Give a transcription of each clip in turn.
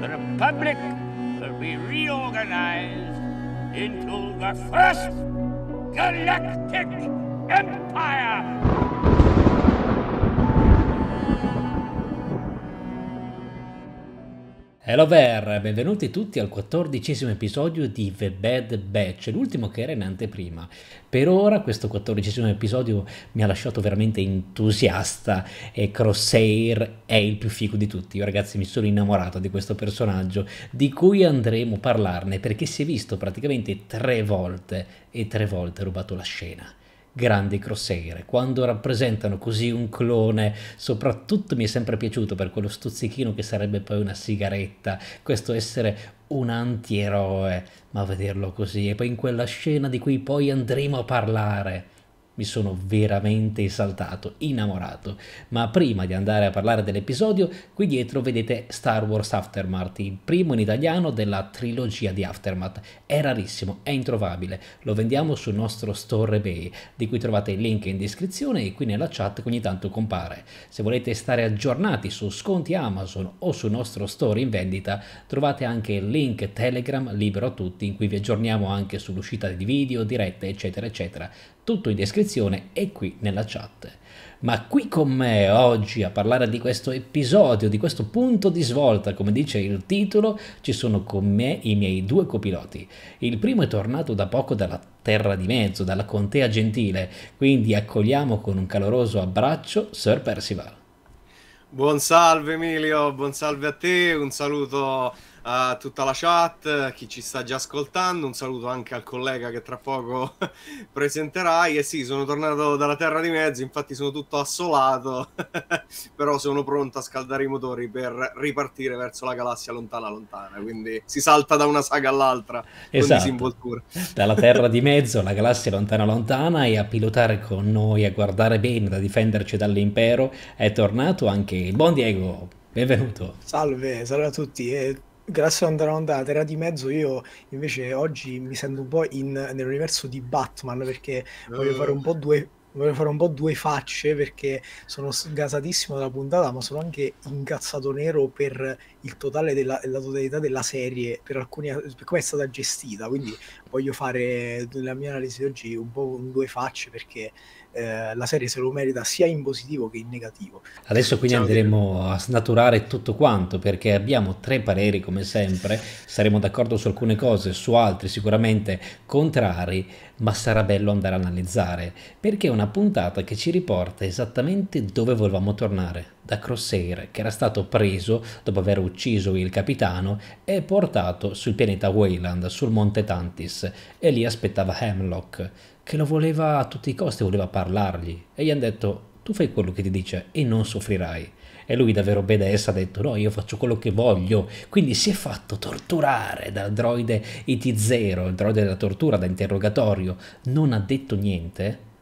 The Republic will be reorganized into the First Galactic Empire! Hello there, benvenuti tutti al quattordicesimo episodio di The Bad Batch, l'ultimo che era in anteprima. Per ora questo quattordicesimo episodio mi ha lasciato veramente entusiasta e Crosshair è il più figo di tutti. Io ragazzi mi sono innamorato di questo personaggio di cui andremo a parlarne perché si è visto praticamente tre volte e tre volte rubato la scena grandi crosshair. Quando rappresentano così un clone, soprattutto mi è sempre piaciuto per quello stuzzichino che sarebbe poi una sigaretta, questo essere un antieroe, ma vederlo così e poi in quella scena di cui poi andremo a parlare mi sono veramente esaltato, innamorato. Ma prima di andare a parlare dell'episodio, qui dietro vedete Star Wars Aftermath, il primo in italiano della trilogia di Aftermath. È rarissimo, è introvabile. Lo vendiamo sul nostro store eBay, di cui trovate il link in descrizione e qui nella chat che ogni tanto compare. Se volete stare aggiornati su sconti Amazon o sul nostro store in vendita, trovate anche il link Telegram libero a tutti in cui vi aggiorniamo anche sull'uscita di video, dirette, eccetera, eccetera tutto in descrizione e qui nella chat. Ma qui con me oggi a parlare di questo episodio, di questo punto di svolta, come dice il titolo, ci sono con me i miei due copiloti. Il primo è tornato da poco dalla terra di mezzo, dalla contea gentile, quindi accogliamo con un caloroso abbraccio Sir Percival. Buon salve Emilio, buon salve a te, un saluto a tutta la chat, a chi ci sta già ascoltando, un saluto anche al collega che tra poco presenterai. E sì, sono tornato dalla terra di mezzo, infatti sono tutto assolato, però sono pronto a scaldare i motori per ripartire verso la galassia lontana lontana, quindi si salta da una saga all'altra esatto. Dalla terra di mezzo la galassia lontana lontana e a pilotare con noi, a guardare bene, a difenderci dall'impero, è tornato anche il buon Diego. Benvenuto. Salve, salve a tutti. E Grazie a ad a Terra di mezzo. Io invece oggi mi sento un po' in, nell'universo di Batman perché uh. voglio fare un po' ah. due, voglio fare un po' due facce perché sono sgasatissimo dalla puntata, ma sono anche incazzato nero per il totale della, la totalità della serie, per, alcuni, per come è stata gestita. Quindi voglio fare la mia analisi oggi un po' un due facce perché eh, la serie se lo merita sia in positivo che in negativo. Adesso quindi Ciao andremo te. a snaturare tutto quanto perché abbiamo tre pareri come sempre, saremo d'accordo su alcune cose, su altre sicuramente contrari, ma sarà bello andare a analizzare perché è una puntata che ci riporta esattamente dove volevamo tornare da Crosshair che era stato preso dopo aver ucciso il capitano e portato sul pianeta Wayland, sul monte Tantis e lì aspettava Hemlock che lo voleva a tutti i costi, voleva parlargli. E gli hanno detto, tu fai quello che ti dice e non soffrirai. E lui davvero BDS ha detto no, io faccio quello che voglio. Quindi si è fatto torturare dal droide IT0, il droide della tortura, da interrogatorio. Non ha detto niente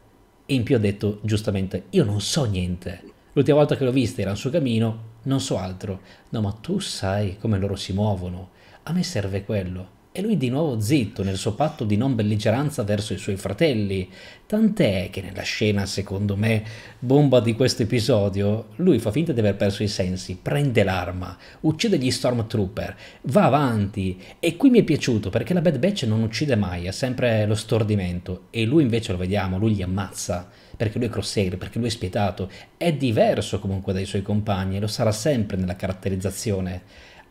e in più ha detto giustamente io non so niente. L'ultima volta che l'ho vista era al suo camino, non so altro. No, ma tu sai come loro si muovono. A me serve quello. E lui di nuovo zitto nel suo patto di non belligeranza verso i suoi fratelli, tant'è che nella scena, secondo me, bomba di questo episodio, lui fa finta di aver perso i sensi, prende l'arma, uccide gli Stormtrooper, va avanti e qui mi è piaciuto perché la Bad Batch non uccide mai, ha sempre lo stordimento e lui invece lo vediamo, lui li ammazza perché lui è crossair, perché lui è spietato, è diverso comunque dai suoi compagni, lo sarà sempre nella caratterizzazione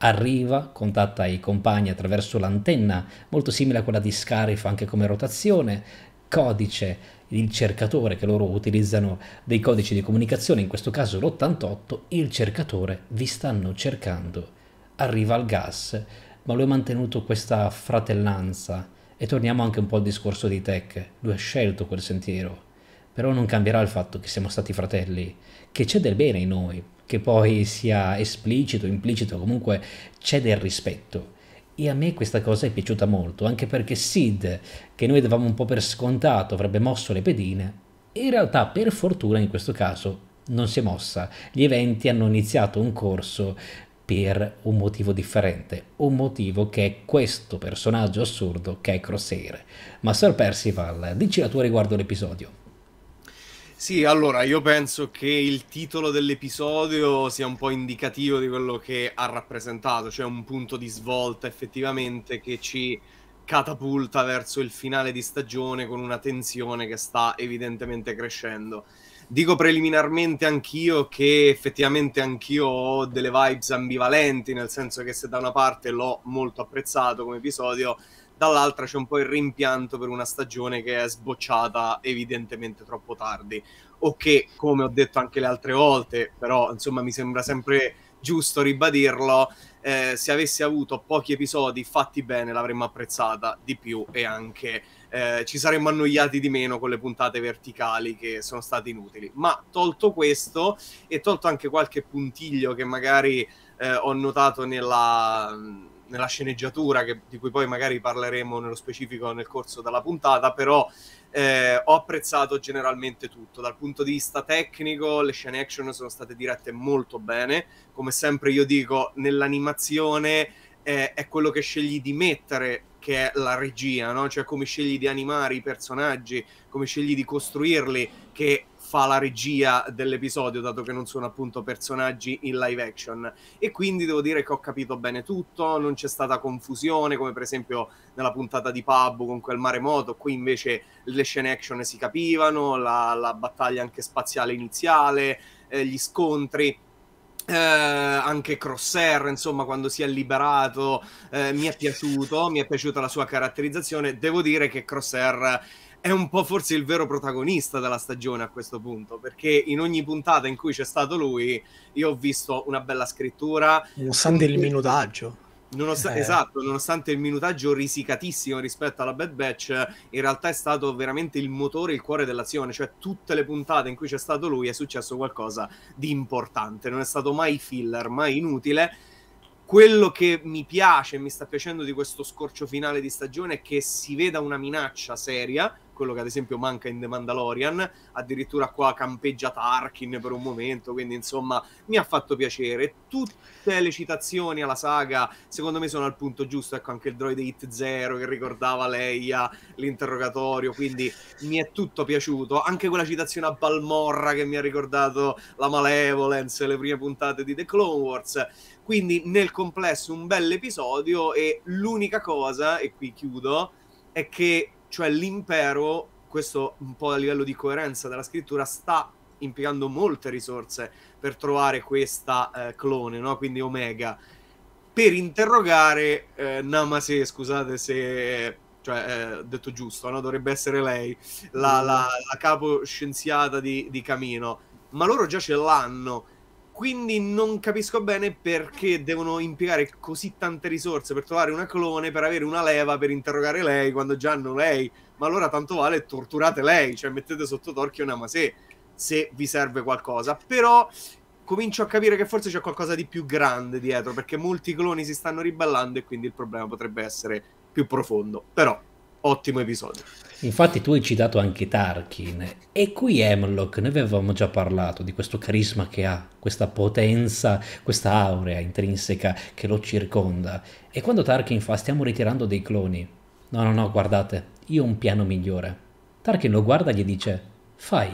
arriva, contatta i compagni attraverso l'antenna, molto simile a quella di Scarif anche come rotazione, codice, il cercatore che loro utilizzano dei codici di comunicazione, in questo caso l'88, il cercatore vi stanno cercando, arriva al gas, ma lui ha mantenuto questa fratellanza e torniamo anche un po' al discorso di Tech, lui ha scelto quel sentiero, però non cambierà il fatto che siamo stati fratelli, che c'è del bene in noi, che poi sia esplicito, implicito, comunque c'è del rispetto. E a me questa cosa è piaciuta molto, anche perché Sid, che noi davamo un po' per scontato, avrebbe mosso le pedine, in realtà per fortuna in questo caso non si è mossa. Gli eventi hanno iniziato un corso per un motivo differente, un motivo che è questo personaggio assurdo che è Crosshair. Ma Sir Percival, dici la tua riguardo l'episodio. Sì, allora io penso che il titolo dell'episodio sia un po' indicativo di quello che ha rappresentato, cioè un punto di svolta effettivamente che ci catapulta verso il finale di stagione con una tensione che sta evidentemente crescendo. Dico preliminarmente anch'io che effettivamente anch'io ho delle vibes ambivalenti, nel senso che se da una parte l'ho molto apprezzato come episodio, dall'altra c'è un po' il rimpianto per una stagione che è sbocciata evidentemente troppo tardi o che, come ho detto anche le altre volte, però insomma mi sembra sempre giusto ribadirlo, eh, se avessi avuto pochi episodi fatti bene l'avremmo apprezzata di più e anche eh, ci saremmo annoiati di meno con le puntate verticali che sono state inutili. Ma tolto questo e tolto anche qualche puntiglio che magari eh, ho notato nella nella sceneggiatura, che, di cui poi magari parleremo nello specifico nel corso della puntata, però eh, ho apprezzato generalmente tutto. Dal punto di vista tecnico, le scene action sono state dirette molto bene. Come sempre io dico, nell'animazione eh, è quello che scegli di mettere che è la regia, no? cioè come scegli di animare i personaggi, come scegli di costruirli, che fa la regia dell'episodio, dato che non sono appunto personaggi in live action. E quindi devo dire che ho capito bene tutto, non c'è stata confusione, come per esempio nella puntata di Pabbo con quel maremoto, qui invece le scene action si capivano, la, la battaglia anche spaziale iniziale, eh, gli scontri. Eh, anche Crosshair, insomma, quando si è liberato, eh, mi è piaciuto, mi è piaciuta la sua caratterizzazione. Devo dire che Crosshair è un po' forse il vero protagonista della stagione a questo punto, perché in ogni puntata in cui c'è stato lui, io ho visto una bella scrittura. Nonostante il minutaggio. Nonost- eh. Esatto, nonostante il minutaggio risicatissimo rispetto alla Bad Batch, in realtà è stato veramente il motore, il cuore dell'azione, cioè tutte le puntate in cui c'è stato lui è successo qualcosa di importante, non è stato mai filler, mai inutile quello che mi piace e mi sta piacendo di questo scorcio finale di stagione è che si veda una minaccia seria, quello che ad esempio manca in The Mandalorian, addirittura qua campeggia Tarkin per un momento, quindi insomma mi ha fatto piacere. Tutte le citazioni alla saga secondo me sono al punto giusto, ecco anche il droide Hit Zero che ricordava Leia, l'interrogatorio, quindi mi è tutto piaciuto, anche quella citazione a Balmorra che mi ha ricordato la Malevolence, le prime puntate di The Clone Wars quindi nel complesso un bel episodio e l'unica cosa, e qui chiudo, è che cioè, l'impero, questo un po' a livello di coerenza della scrittura, sta impiegando molte risorse per trovare questa eh, clone, no? quindi Omega, per interrogare eh, Namase, scusate se cioè, eh, detto giusto, no? dovrebbe essere lei, la, la, la capo scienziata di, di Camino. Ma loro già ce l'hanno quindi non capisco bene perché devono impiegare così tante risorse per trovare una clone, per avere una leva, per interrogare lei quando già hanno lei. Ma allora tanto vale torturate lei, cioè mettete sotto torchio una masè se vi serve qualcosa. Però comincio a capire che forse c'è qualcosa di più grande dietro, perché molti cloni si stanno ribellando e quindi il problema potrebbe essere più profondo. Però ottimo episodio. Infatti tu hai citato anche Tarkin e qui Hemlock, ne avevamo già parlato di questo carisma che ha, questa potenza, questa aurea intrinseca che lo circonda. E quando Tarkin fa stiamo ritirando dei cloni, no no no guardate, io ho un piano migliore. Tarkin lo guarda e gli dice fai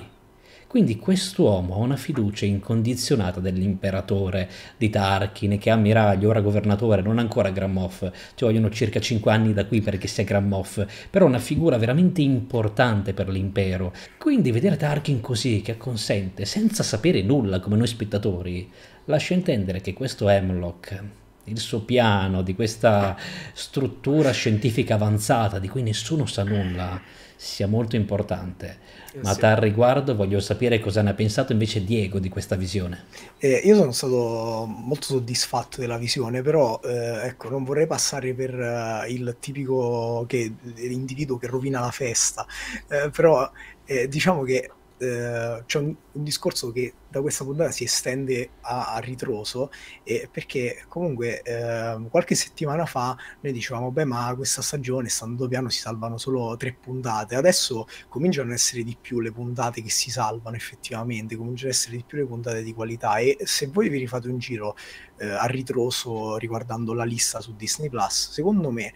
quindi quest'uomo ha una fiducia incondizionata dell'imperatore di Tarkin, che è ammiraglio, ora governatore, non ancora Grand Moff, ci vogliono circa 5 anni da qui perché sia Grand Moff, però una figura veramente importante per l'impero. Quindi vedere Tarkin così, che acconsente, senza sapere nulla come noi spettatori, lascia intendere che questo Hemlock il suo piano, di questa struttura scientifica avanzata di cui nessuno sa nulla, sia molto importante. Eh, Ma sì. tal riguardo voglio sapere cosa ne ha pensato invece Diego di questa visione. Eh, io sono stato molto soddisfatto della visione, però eh, ecco, non vorrei passare per uh, il tipico che, individuo che rovina la festa, eh, però eh, diciamo che eh, c'è un, un, discorso che da questa puntata si estende a, a ritroso, eh, perché comunque eh, qualche settimana fa noi dicevamo, beh, ma questa stagione, stando piano, si salvano solo tre puntate. Adesso cominciano ad essere di più le puntate che si salvano effettivamente, cominciano ad essere di più le puntate di qualità e se voi vi rifate un giro eh, a ritroso riguardando la lista su Disney Plus, secondo me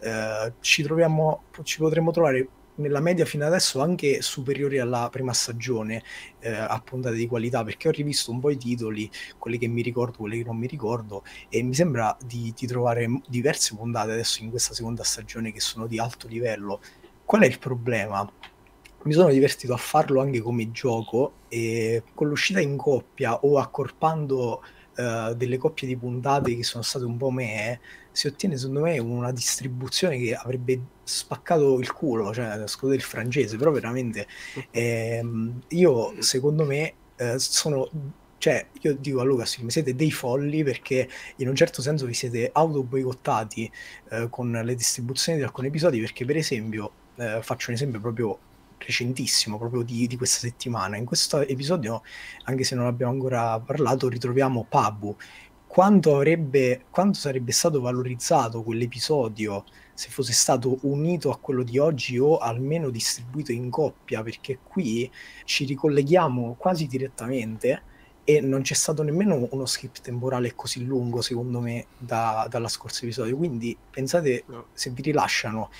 eh, ci troviamo, ci potremmo trovare nella media fino adesso anche superiori alla prima stagione eh, a puntate di qualità perché ho rivisto un po' i titoli, quelli che mi ricordo, quelli che non mi ricordo e mi sembra di, di trovare diverse puntate adesso in questa seconda stagione che sono di alto livello. Qual è il problema? mi sono divertito a farlo anche come gioco e con l'uscita in coppia o accorpando uh, delle coppie di puntate che sono state un po' me, si ottiene secondo me una distribuzione che avrebbe spaccato il culo, cioè scusate il francese, però veramente mm. ehm, io secondo me eh, sono cioè io dico a Lucas mi siete dei folli perché in un certo senso vi siete autoboicottati eh, con le distribuzioni di alcuni episodi perché per esempio eh, faccio un esempio proprio recentissimo proprio di, di, questa settimana in questo episodio anche se non abbiamo ancora parlato ritroviamo Pabu quanto, avrebbe, quanto sarebbe stato valorizzato quell'episodio se fosse stato unito a quello di oggi o almeno distribuito in coppia, perché qui ci ricolleghiamo quasi direttamente e non c'è stato nemmeno uno script temporale così lungo, secondo me, da, dalla scorsa episodio. Quindi pensate se vi rilasciano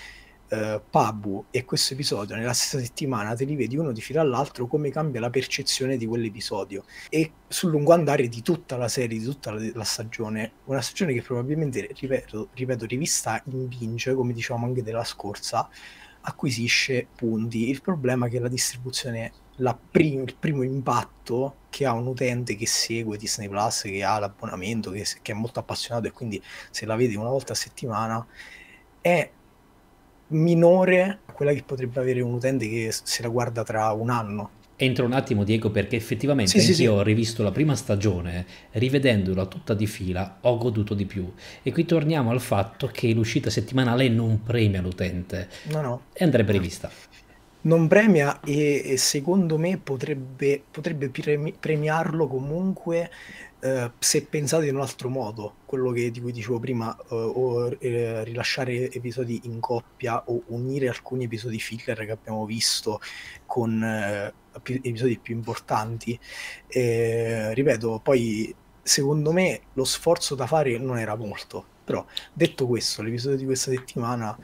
eh, Pabu e questo episodio nella stessa settimana te li vedi uno di fila all'altro come cambia la percezione di quell'episodio e sul lungo andare di tutta la serie, di tutta la, la stagione, una stagione che probabilmente, ripeto, ripeto rivista in vince, come dicevamo anche della scorsa, acquisisce punti. Il problema è che la distribuzione, la prim- il primo impatto che ha un utente che segue Disney Plus, che ha l'abbonamento, che, che, è molto appassionato e quindi se la vede una volta a settimana, è minore a quella che potrebbe avere un utente che se la guarda tra un anno. Entro un attimo Diego perché effettivamente sì, anch'io sì, sì. ho rivisto la prima stagione, rivedendola tutta di fila ho goduto di più e qui torniamo al fatto che l'uscita settimanale non premia l'utente no, no. e andrebbe rivista. Non premia e, e secondo me potrebbe, potrebbe premi- premiarlo comunque eh, se pensate in un altro modo, quello che, di cui dicevo prima, eh, o eh, rilasciare episodi in coppia o unire alcuni episodi filler che abbiamo visto con eh, più, episodi più importanti, eh, ripeto, poi secondo me lo sforzo da fare non era molto, però detto questo, l'episodio di questa settimana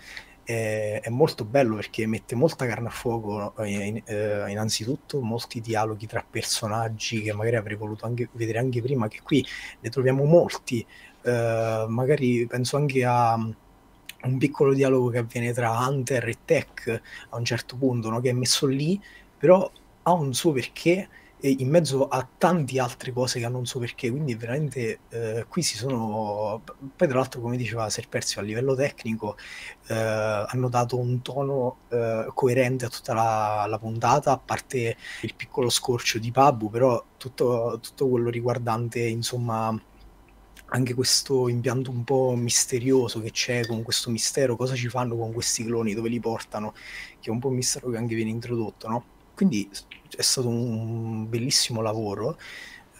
è, è, molto bello perché mette molta carne a fuoco, eh, eh, innanzitutto molti dialoghi tra personaggi che magari avrei voluto anche vedere anche prima, che qui ne troviamo molti, eh, magari penso anche a mm, un piccolo dialogo che avviene tra Hunter e Tech a un certo punto, no? che è messo lì, però ha un suo perché e in mezzo a tante altre cose che non so perché, quindi veramente eh, qui si sono... Poi tra l'altro come diceva Serpersio a livello tecnico eh, hanno dato un tono eh, coerente a tutta la, la, puntata, a parte il piccolo scorcio di Pabu, però tutto, tutto quello riguardante insomma anche questo impianto un po' misterioso che c'è con questo mistero, cosa ci fanno con questi cloni, dove li portano, che è un po' un mistero che anche viene introdotto, no? quindi è stato un bellissimo lavoro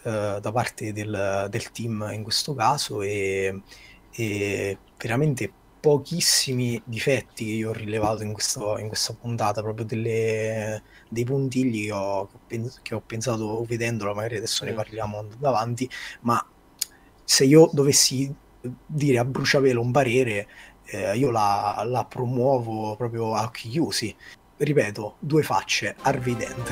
eh, da parte del, del, team in questo caso e, e, veramente pochissimi difetti che io ho rilevato in, questo, in questa puntata, proprio delle, dei puntigli che ho, che ho, pensato vedendola, magari adesso ne parliamo davanti, ma se io dovessi dire a bruciapelo un parere, eh, io la, la promuovo proprio a occhi chiusi ripeto, due facce, arvidente.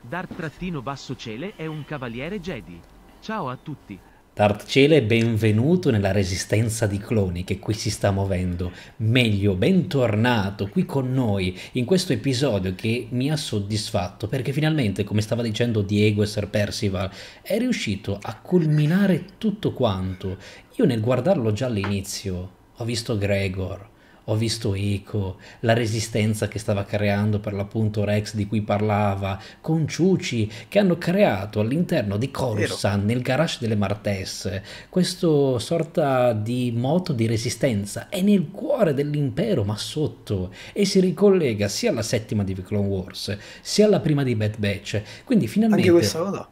Dart-Basso-Cele trattino è un cavaliere Jedi. Ciao a tutti. Dart Cele, benvenuto nella resistenza di cloni che qui si sta muovendo. Meglio, bentornato qui con noi in questo episodio che mi ha soddisfatto perché finalmente, come stava dicendo Diego e Sir Percival, è riuscito a culminare tutto quanto. Io nel guardarlo già all'inizio ho visto Gregor, ho visto Eco, la resistenza che stava creando per l'appunto Rex di cui parlava, con Conciuci che hanno creato all'interno di Coruscant, nel garage delle Martesse, questo sorta di moto di resistenza. È nel cuore dell'impero, ma sotto, e si ricollega sia alla settima di The Clone Wars, sia alla prima di Bad Batch. Quindi finalmente... Anche questa cosa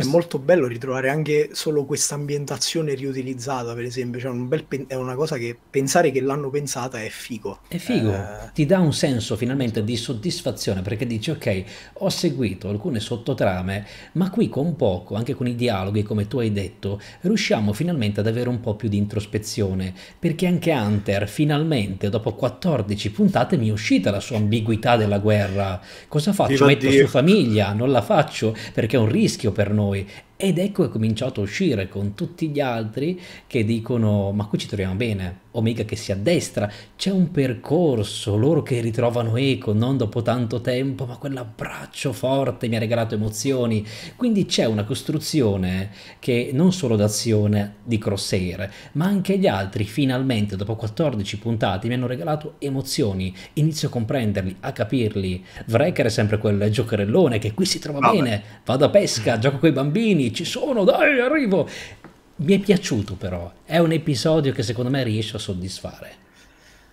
è molto bello ritrovare anche solo questa ambientazione riutilizzata, per esempio. Cioè, un pen... è una cosa che pensare che l'hanno pensata è figo. È figo, eh... ti dà un senso finalmente di soddisfazione perché dici: Ok, ho seguito alcune sottotrame, ma qui con poco, anche con i dialoghi, come tu hai detto, riusciamo finalmente ad avere un po' più di introspezione. Perché anche Hunter, finalmente, dopo 14 puntate, mi è uscita la sua ambiguità della guerra. Cosa faccio? Viva Metto Dio. su famiglia, non la faccio perché è un rischio per noi. We. Ed ecco che è cominciato a uscire con tutti gli altri che dicono ma qui ci troviamo bene, Omega che si addestra, c'è un percorso, loro che ritrovano Eco non dopo tanto tempo, ma quell'abbraccio forte mi ha regalato emozioni, quindi c'è una costruzione che non solo d'azione di Crosshair, ma anche gli altri finalmente dopo 14 puntate mi hanno regalato emozioni, inizio a comprenderli, a capirli, Vrecker è sempre quel giocherellone che qui si trova oh, bene, vado a pesca, gioco con i bambini, ci sono, dai, arrivo. Mi è piaciuto però, è un episodio che secondo me riesce a soddisfare.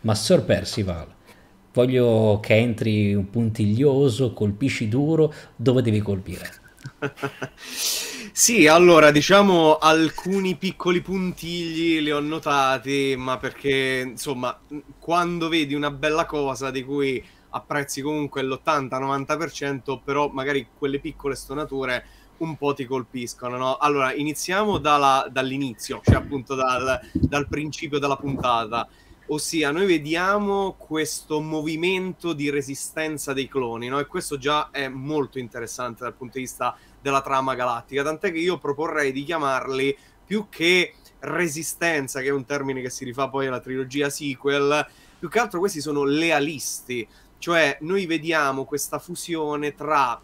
Ma Sir Percival, voglio che entri un puntiglioso, colpisci duro, dove devi colpire? sì, allora diciamo alcuni piccoli puntigli li ho notati, ma perché insomma quando vedi una bella cosa di cui apprezzi comunque l'80-90%, però magari quelle piccole stonature un po' ti colpiscono. No? Allora, iniziamo dalla, dall'inizio, cioè appunto dal, dal principio della puntata. Ossia, noi vediamo questo movimento di resistenza dei cloni, no? e questo già è molto interessante dal punto di vista della trama galattica. Tant'è che io proporrei di chiamarli più che resistenza, che è un termine che si rifà poi alla trilogia sequel, più che altro questi sono lealisti, cioè noi vediamo questa fusione tra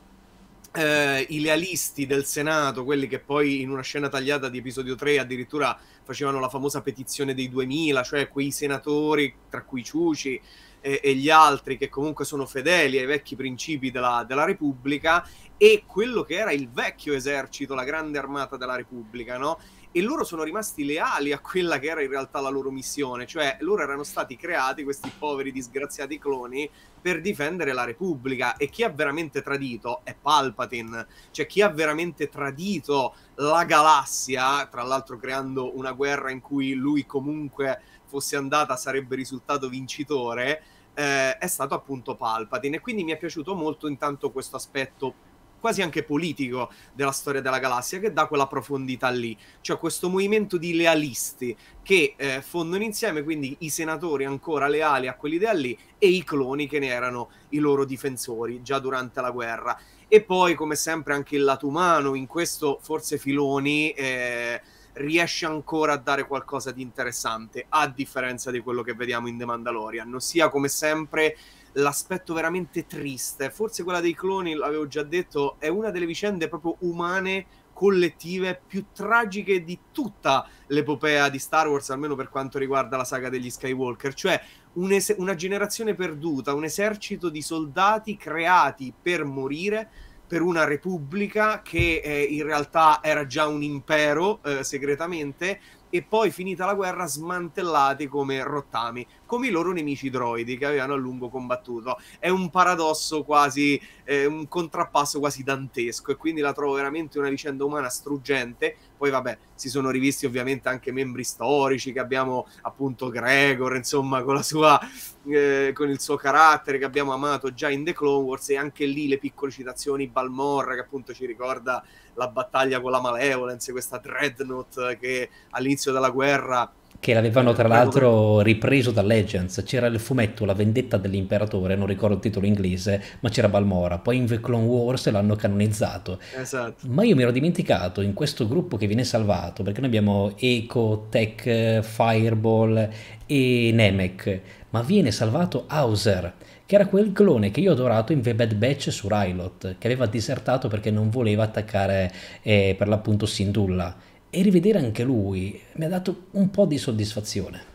eh, i lealisti del Senato, quelli che poi in una scena tagliata di episodio 3 addirittura facevano la famosa petizione dei 2000, cioè quei senatori, tra cui Ciuci eh, e gli altri, che comunque sono fedeli ai vecchi principi della, della, Repubblica, e quello che era il vecchio esercito, la grande armata della Repubblica, no? e loro sono rimasti leali a quella che era in realtà la loro missione, cioè loro erano stati creati, questi poveri disgraziati cloni, per difendere la Repubblica e chi ha veramente tradito è Palpatine, cioè chi ha veramente tradito la galassia, tra l'altro creando una guerra in cui lui comunque fosse andata sarebbe risultato vincitore, eh, è stato appunto Palpatine e quindi mi è piaciuto molto intanto questo aspetto quasi anche politico della storia della galassia che dà quella profondità lì, cioè questo movimento di lealisti che eh, fondono insieme quindi i senatori ancora leali a quell'idea lì e i cloni che ne erano i loro difensori già durante la guerra. E poi come sempre anche il lato umano, in questo forse Filoni... Eh, riesce ancora a dare qualcosa di interessante, a differenza di quello che vediamo in The Mandalorian, ossia come sempre l'aspetto veramente triste. Forse quella dei cloni, l'avevo già detto, è una delle vicende proprio umane collettive più tragiche di tutta l'epopea di Star Wars, almeno per quanto riguarda la saga degli Skywalker, cioè un es- una generazione perduta, un esercito di soldati creati per morire per una repubblica che eh, in realtà era già un impero eh, segretamente e poi finita la guerra smantellati come rottami come i loro nemici droidi che avevano a lungo combattuto. È un paradosso quasi, eh, un contrappasso quasi dantesco e quindi la trovo veramente una vicenda umana struggente. Poi vabbè, si sono rivisti ovviamente anche membri storici che abbiamo appunto Gregor, insomma, con, sua, eh, con il suo carattere che abbiamo amato già in The Clone Wars e anche lì le piccole citazioni Balmor che appunto ci ricorda la battaglia con la Malevolence, questa dreadnought che all'inizio della guerra che l'avevano tra ecco. l'altro ripreso da Legends. C'era il fumetto La vendetta dell'imperatore, non ricordo il titolo inglese, ma c'era Balmora. Poi in The Clone Wars l'hanno canonizzato. Esatto. Ma io mi ero dimenticato in questo gruppo che viene salvato, perché noi abbiamo Eco, Tech, Fireball e Nemec, ma viene salvato Hauser che era quel clone che io ho adorato in The Bad Batch su Rylot, che aveva disertato perché non voleva attaccare eh, per l'appunto Sindulla e rivedere anche lui mi ha dato un po' di soddisfazione.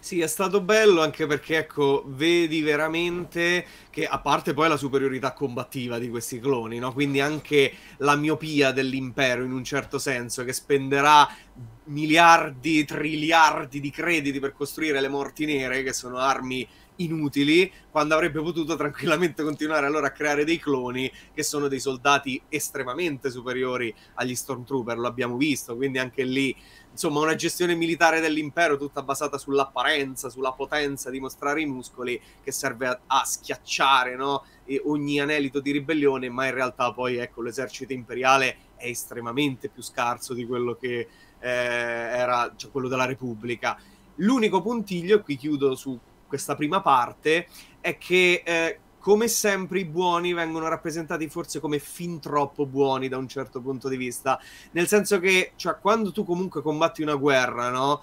Sì, è stato bello anche perché, ecco, vedi veramente che, a parte poi la superiorità combattiva di questi cloni, no? quindi anche la miopia dell'impero in un certo senso, che spenderà miliardi, triliardi di crediti per costruire le morti nere, che sono armi inutili quando avrebbe potuto tranquillamente continuare allora a creare dei cloni che sono dei soldati estremamente superiori agli Stormtrooper, lo abbiamo visto, quindi anche lì insomma una gestione militare dell'impero tutta basata sull'apparenza, sulla potenza di mostrare i muscoli che serve a, a schiacciare no? ogni anelito di ribellione, ma in realtà poi ecco l'esercito imperiale è estremamente più scarso di quello che eh, era cioè, quello della Repubblica. L'unico puntiglio, e qui chiudo su questa prima parte è che eh, come sempre i buoni vengono rappresentati forse come fin troppo buoni da un certo punto di vista, nel senso che cioè, quando tu comunque combatti una guerra, no?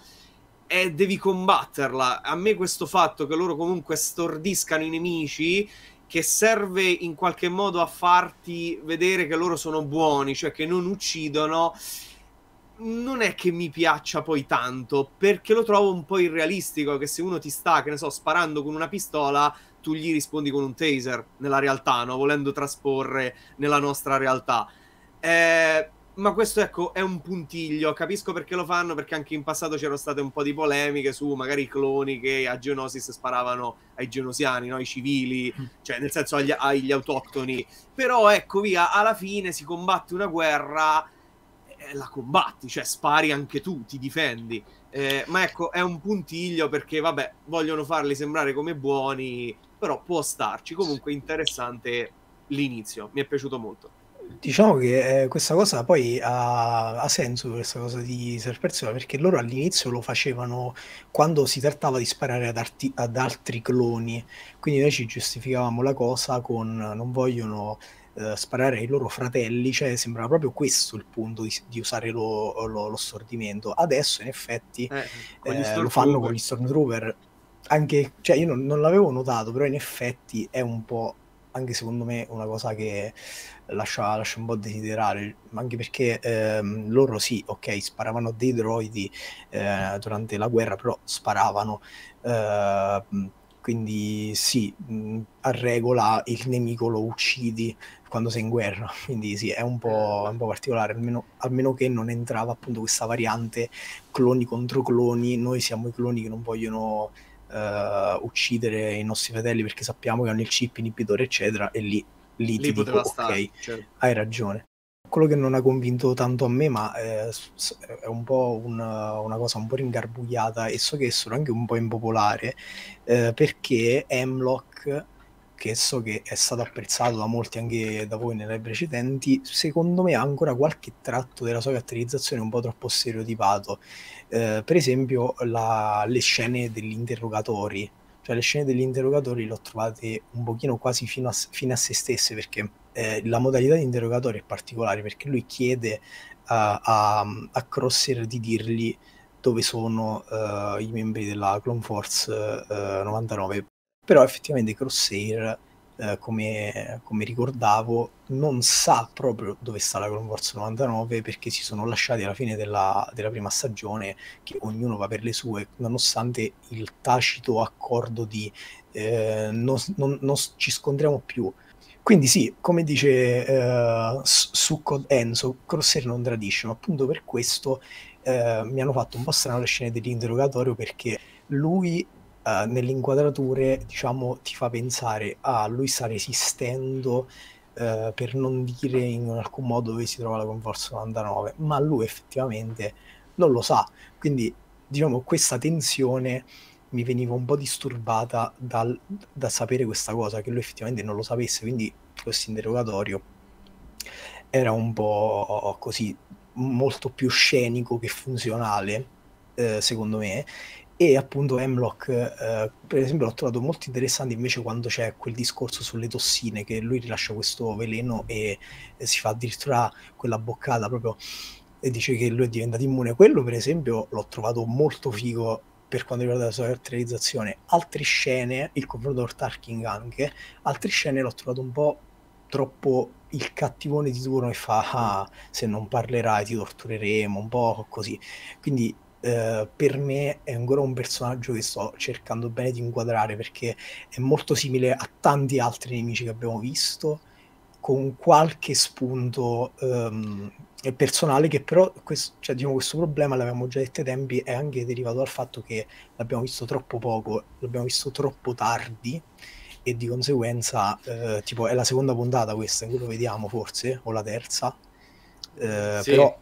E eh, devi combatterla. A me questo fatto che loro comunque stordiscano i nemici che serve in qualche modo a farti vedere che loro sono buoni, cioè che non uccidono, non è che mi piaccia poi tanto, perché lo trovo un po' irrealistico, che se uno ti sta, che ne so, sparando con una pistola, tu gli rispondi con un taser, nella realtà, no? Volendo trasporre nella nostra realtà. Eh, ma questo, ecco, è un puntiglio, capisco perché lo fanno, perché anche in passato c'erano state un po' di polemiche su magari i cloni che a Geonosis sparavano ai genosiani, no? ai civili, mm. cioè nel senso agli, agli autoctoni. Però, ecco, via, alla fine si combatte una guerra eh, la combatti, cioè spari anche tu, ti difendi. Eh, ma ecco, è un puntiglio perché, vabbè, vogliono farli sembrare come buoni, però può starci. Comunque interessante l'inizio, mi è piaciuto molto. Diciamo che eh, questa cosa poi ha, ha, senso questa cosa di Serpersona perché loro all'inizio lo facevano quando si trattava di sparare ad, arti- ad altri cloni, quindi noi ci giustificavamo la cosa con non vogliono eh, sparare ai loro fratelli, cioè sembrava proprio questo il punto di, di usare lo, lo, lo, stordimento. Adesso in effetti eh, eh lo fanno con gli Stormtrooper, anche, cioè io non, non l'avevo notato, però in effetti è un po' anche secondo me una cosa che lascia, lascia un po' desiderare, anche perché ehm, loro sì, ok, sparavano dei droidi eh, durante la guerra, però sparavano, eh, quindi sì, mm, a regola il nemico lo uccidi quando sei in guerra, quindi sì, è un po', eh, un po particolare, almeno, almeno, che non entrava appunto questa variante cloni contro cloni, noi siamo i cloni che non vogliono uh, uccidere i nostri fratelli perché sappiamo che hanno il chip inibitore eccetera e lì, lì, lì ti dico, stare, ok, certo. hai ragione. Quello che non ha convinto tanto a me, ma eh, è un po' una, una, cosa un po' ringarbugliata e so che sono anche un po' impopolare, eh, perché Hemlock che so che è stato apprezzato da molti anche da voi nelle precedenti, secondo me ha ancora qualche tratto della sua caratterizzazione un po' troppo stereotipato. Eh, per esempio la, le scene degli interrogatori, cioè le scene degli interrogatori le ho trovate un pochino quasi fino a, fino a se stesse perché eh, la modalità di interrogatorio è particolare perché lui chiede uh, a, a Crosser di dirgli dove sono uh, i membri della Clone Force uh, eh, 99 però effettivamente Crosshair, eh, come, come, ricordavo, non sa proprio dove sta la Clone Wars 99 perché si sono lasciati alla fine della, della prima stagione che ognuno va per le sue, nonostante il tacito accordo di eh, non, non, non ci scontriamo più. Quindi sì, come dice eh, Succo Enzo, Crosshair non tradisce, ma appunto per questo eh, mi hanno fatto un po' strano le scene dell'interrogatorio perché lui eh, nelle inquadrature diciamo, ti fa pensare a ah, lui sta resistendo uh, per non dire in alcun modo dove si trova la Conforce 99, ma lui effettivamente non lo sa. Quindi diciamo questa tensione mi veniva un po' disturbata dal, da sapere questa cosa, che lui effettivamente non lo sapesse, quindi questo interrogatorio era un po' così molto più scenico che funzionale, eh, secondo me, e appunto Hemlock eh, per esempio l'ho trovato molto interessante invece quando c'è quel discorso sulle tossine che lui rilascia questo veleno e, e si fa addirittura quella boccata proprio e dice che lui è diventato immune quello per esempio l'ho trovato molto figo per quanto riguarda la sua caratterizzazione altre scene, il confronto con Tarking anche altre scene l'ho trovato un po' troppo il cattivone di turno che fa ah, se non parlerai ti tortureremo un po' così quindi eh, per me è ancora un personaggio che sto cercando bene di inquadrare perché è molto simile a tanti altri nemici che abbiamo visto con qualche spunto um, personale che però questo, cioè, diciamo, questo problema l'avevamo già detto ai tempi è anche derivato dal fatto che l'abbiamo visto troppo poco, l'abbiamo visto troppo tardi e di conseguenza eh, tipo è la seconda puntata questa, in cui lo vediamo forse, o la terza, eh, sì. però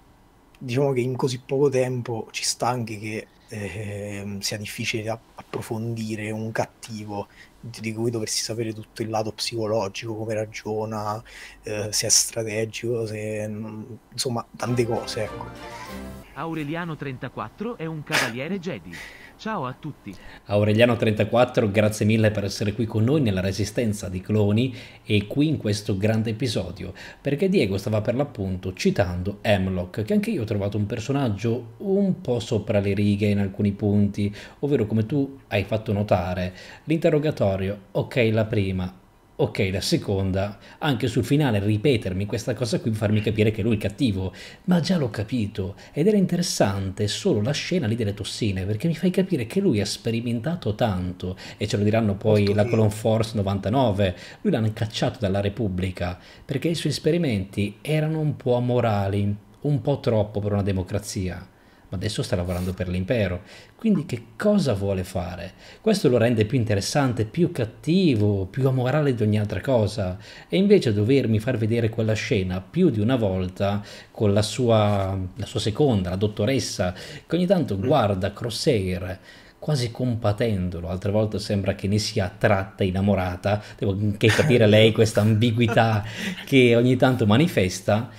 diciamo che in così poco tempo ci sta anche che eh, sia difficile approfondire un cattivo di cui doversi sapere tutto il lato psicologico, come ragiona, eh, se è strategico, se... Mm, insomma tante cose. Ecco. Aureliano 34 è un cavaliere Jedi. Ciao a tutti. Aureliano34, grazie mille per essere qui con noi nella Resistenza di Cloni e qui in questo grande episodio, perché Diego stava per l'appunto citando Hemlock, che anche io ho trovato un personaggio un po' sopra le righe in alcuni punti, ovvero come tu hai fatto notare, l'interrogatorio, ok la prima, ok la seconda, anche sul finale ripetermi questa cosa qui, farmi capire che lui è cattivo, ma già l'ho capito ed era interessante solo la scena lì delle tossine perché mi fai capire che lui ha sperimentato tanto e ce lo diranno poi la Colon Force 99, lui l'hanno cacciato dalla Repubblica perché i suoi esperimenti erano un po' amorali, un po' troppo per una democrazia ma adesso sta lavorando per l'impero. Quindi che cosa vuole fare? Questo lo rende più interessante, più cattivo, più amorale di ogni altra cosa. E invece dovermi far vedere quella scena più di una volta con la sua, la sua seconda, la dottoressa, che ogni tanto mm. guarda Crosshair quasi compatendolo, altre volte sembra che ne sia tratta, innamorata, devo anche capire lei questa ambiguità che ogni tanto manifesta,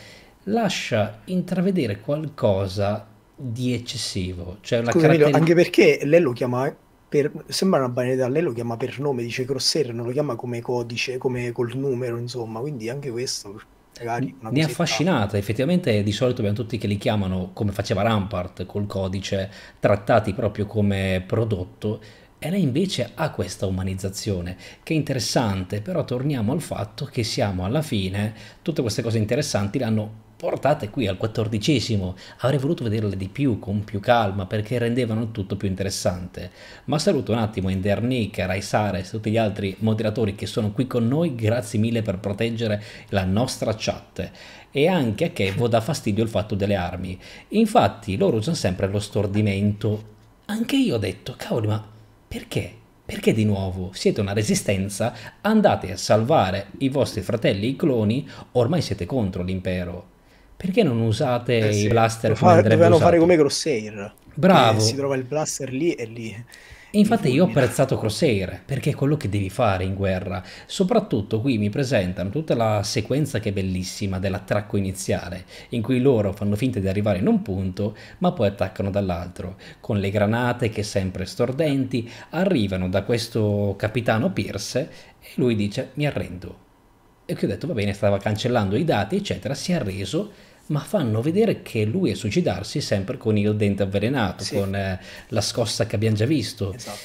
lascia intravedere qualcosa di eccessivo. Cioè una Scusa, caratteri- anche perché lei lo chiama per, sembra una banalità, lei lo chiama per nome, dice Crosshair, non lo chiama come codice, come col numero, insomma, quindi anche questo magari una Mi ha affascinata, effettivamente di solito abbiamo tutti che li chiamano, come faceva Rampart, col codice, trattati proprio come prodotto, e lei invece ha questa umanizzazione, che è interessante, però torniamo al fatto che siamo alla fine, tutte queste cose interessanti le hanno portate qui al quattordicesimo. Avrei voluto vederle di più, con più calma, perché rendevano tutto più interessante. Ma saluto un attimo Indernica, Raisares e tutti gli altri moderatori che sono qui con noi, grazie mille per proteggere la nostra chat. E anche a Kevo dà fastidio il fatto delle armi. Infatti loro usano sempre lo stordimento. Anche io ho detto, cavoli ma perché? Perché di nuovo siete una resistenza, andate a salvare i vostri fratelli i cloni, ormai siete contro l'impero perché non usate eh sì, i blaster come fare, Dovevano fare come Crosshair. Bravo. si trova il blaster lì e lì. E infatti io ho apprezzato Crosshair, perché è quello che devi fare in guerra. Soprattutto qui mi presentano tutta la sequenza che è bellissima dell'attracco iniziale, in cui loro fanno finta di arrivare in un punto, ma poi attaccano dall'altro, con le granate che sempre stordenti, arrivano da questo capitano Pierce e lui dice mi arrendo, e che ho detto, va bene, stava cancellando i dati, eccetera, si è arreso, ma fanno vedere che lui è suicidarsi sempre con il dente avvelenato, sì. con eh, la scossa che abbiamo già visto. Esatto.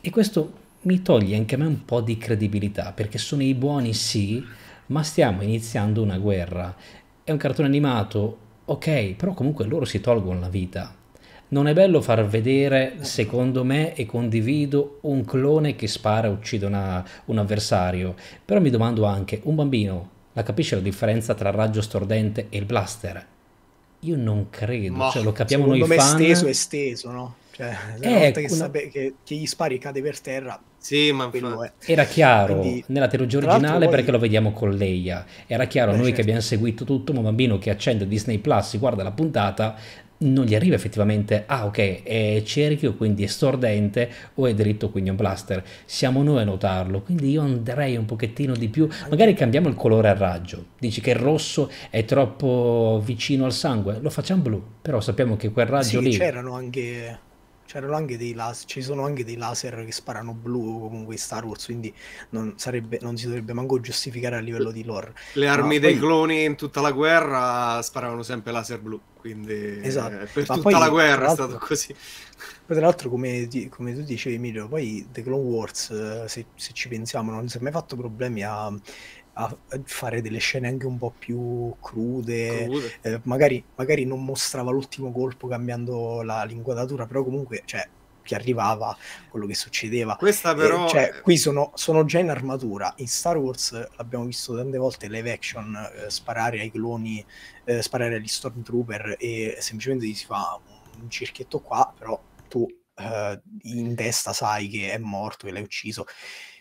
E questo mi toglie anche a me un po' di credibilità, perché sono i buoni sì, ma stiamo iniziando una guerra. È un cartone animato, ok, però comunque loro si tolgono la vita. Non è bello far vedere, secondo me, e condivido, un clone che spara e uccide una, un avversario. Però mi domando anche, un bambino, la capisce la differenza tra il raggio stordente e il blaster? Io non credo, Ma, cioè, lo capiamo noi fan. Secondo me esteso è steso, no? Cioè, eh, che, una... sape- che, che, gli spari e cade per terra. Sì, ma era chiaro Quindi, nella trilogia originale perché poi... lo vediamo con Leia. Era chiaro Beh, noi certo. che abbiamo seguito tutto, ma un bambino che accende Disney Plus, si guarda la puntata, non gli arriva effettivamente, ah ok, è cerchio, quindi è stordente o è dritto, quindi è un blaster. Siamo noi a notarlo, quindi io andrei un pochettino di più, magari cambiamo il colore al raggio, dici che il rosso è troppo vicino al sangue, lo facciamo blu, però sappiamo che quel raggio sì, lì... c'erano anche C'erano anche dei laser, ci sono anche dei laser che sparano blu comunque in Star Wars, quindi non, sarebbe, non si dovrebbe manco giustificare a livello di lore. Le armi no, dei poi... cloni in tutta la guerra sparavano sempre laser blu, quindi esatto. Eh, per Ma tutta poi, la guerra è stato così. Poi tra l'altro, come, come, tu dicevi Emilio, poi The Clone Wars, eh, se, se ci pensiamo, non si è mai fatto problemi a a fare delle scene anche un po' più crude, crude. Eh, magari, magari, non mostrava l'ultimo colpo cambiando la linguatura, però comunque cioè, che arrivava, quello che succedeva. Questa eh, però... Eh, cioè, qui sono, sono, già in armatura. In Star Wars eh, l'abbiamo visto tante volte live action, eh, sparare ai cloni, eh, sparare agli stormtrooper e semplicemente si fa un cerchietto qua, però tu in testa sai che è morto, che l'hai ucciso.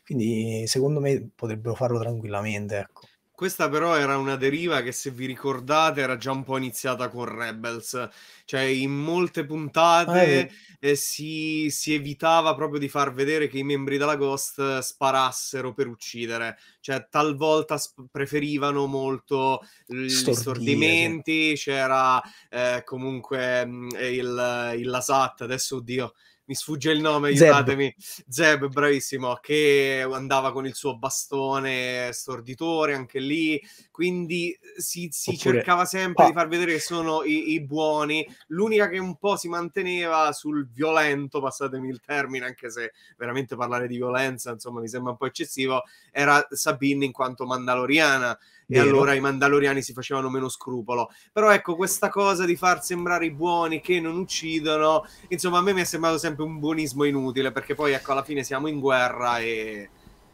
Quindi secondo me potrebbero farlo tranquillamente. Ecco. Questa però era una deriva che se vi ricordate era già un po' iniziata con Rebels, cioè in molte puntate ah, eh. si, si, evitava proprio di far vedere che i membri della Ghost sparassero per uccidere, cioè talvolta sp- preferivano molto gli Stordine, stordimenti, sì. c'era eh, comunque mh, mm, il, il Lasat, adesso oddio mi sfugge il nome, aiutatemi. Zeb. Zeb, bravissimo, che andava con il suo bastone storditore anche lì. Quindi eh, si, si Oppure... cercava sempre oh. di far vedere che sono i, i, buoni. L'unica che un po' si manteneva sul violento, passatemi il termine, anche se veramente parlare di violenza, insomma, mi sembra un po' eccessivo, era Sabine in quanto Mandaloriana e allora i mandaloriani si facevano meno scrupolo. Però ecco, questa cosa di far sembrare i buoni che non uccidono, insomma, a me mi è sembrato sempre un buonismo inutile, perché poi ecco, alla fine siamo in guerra e...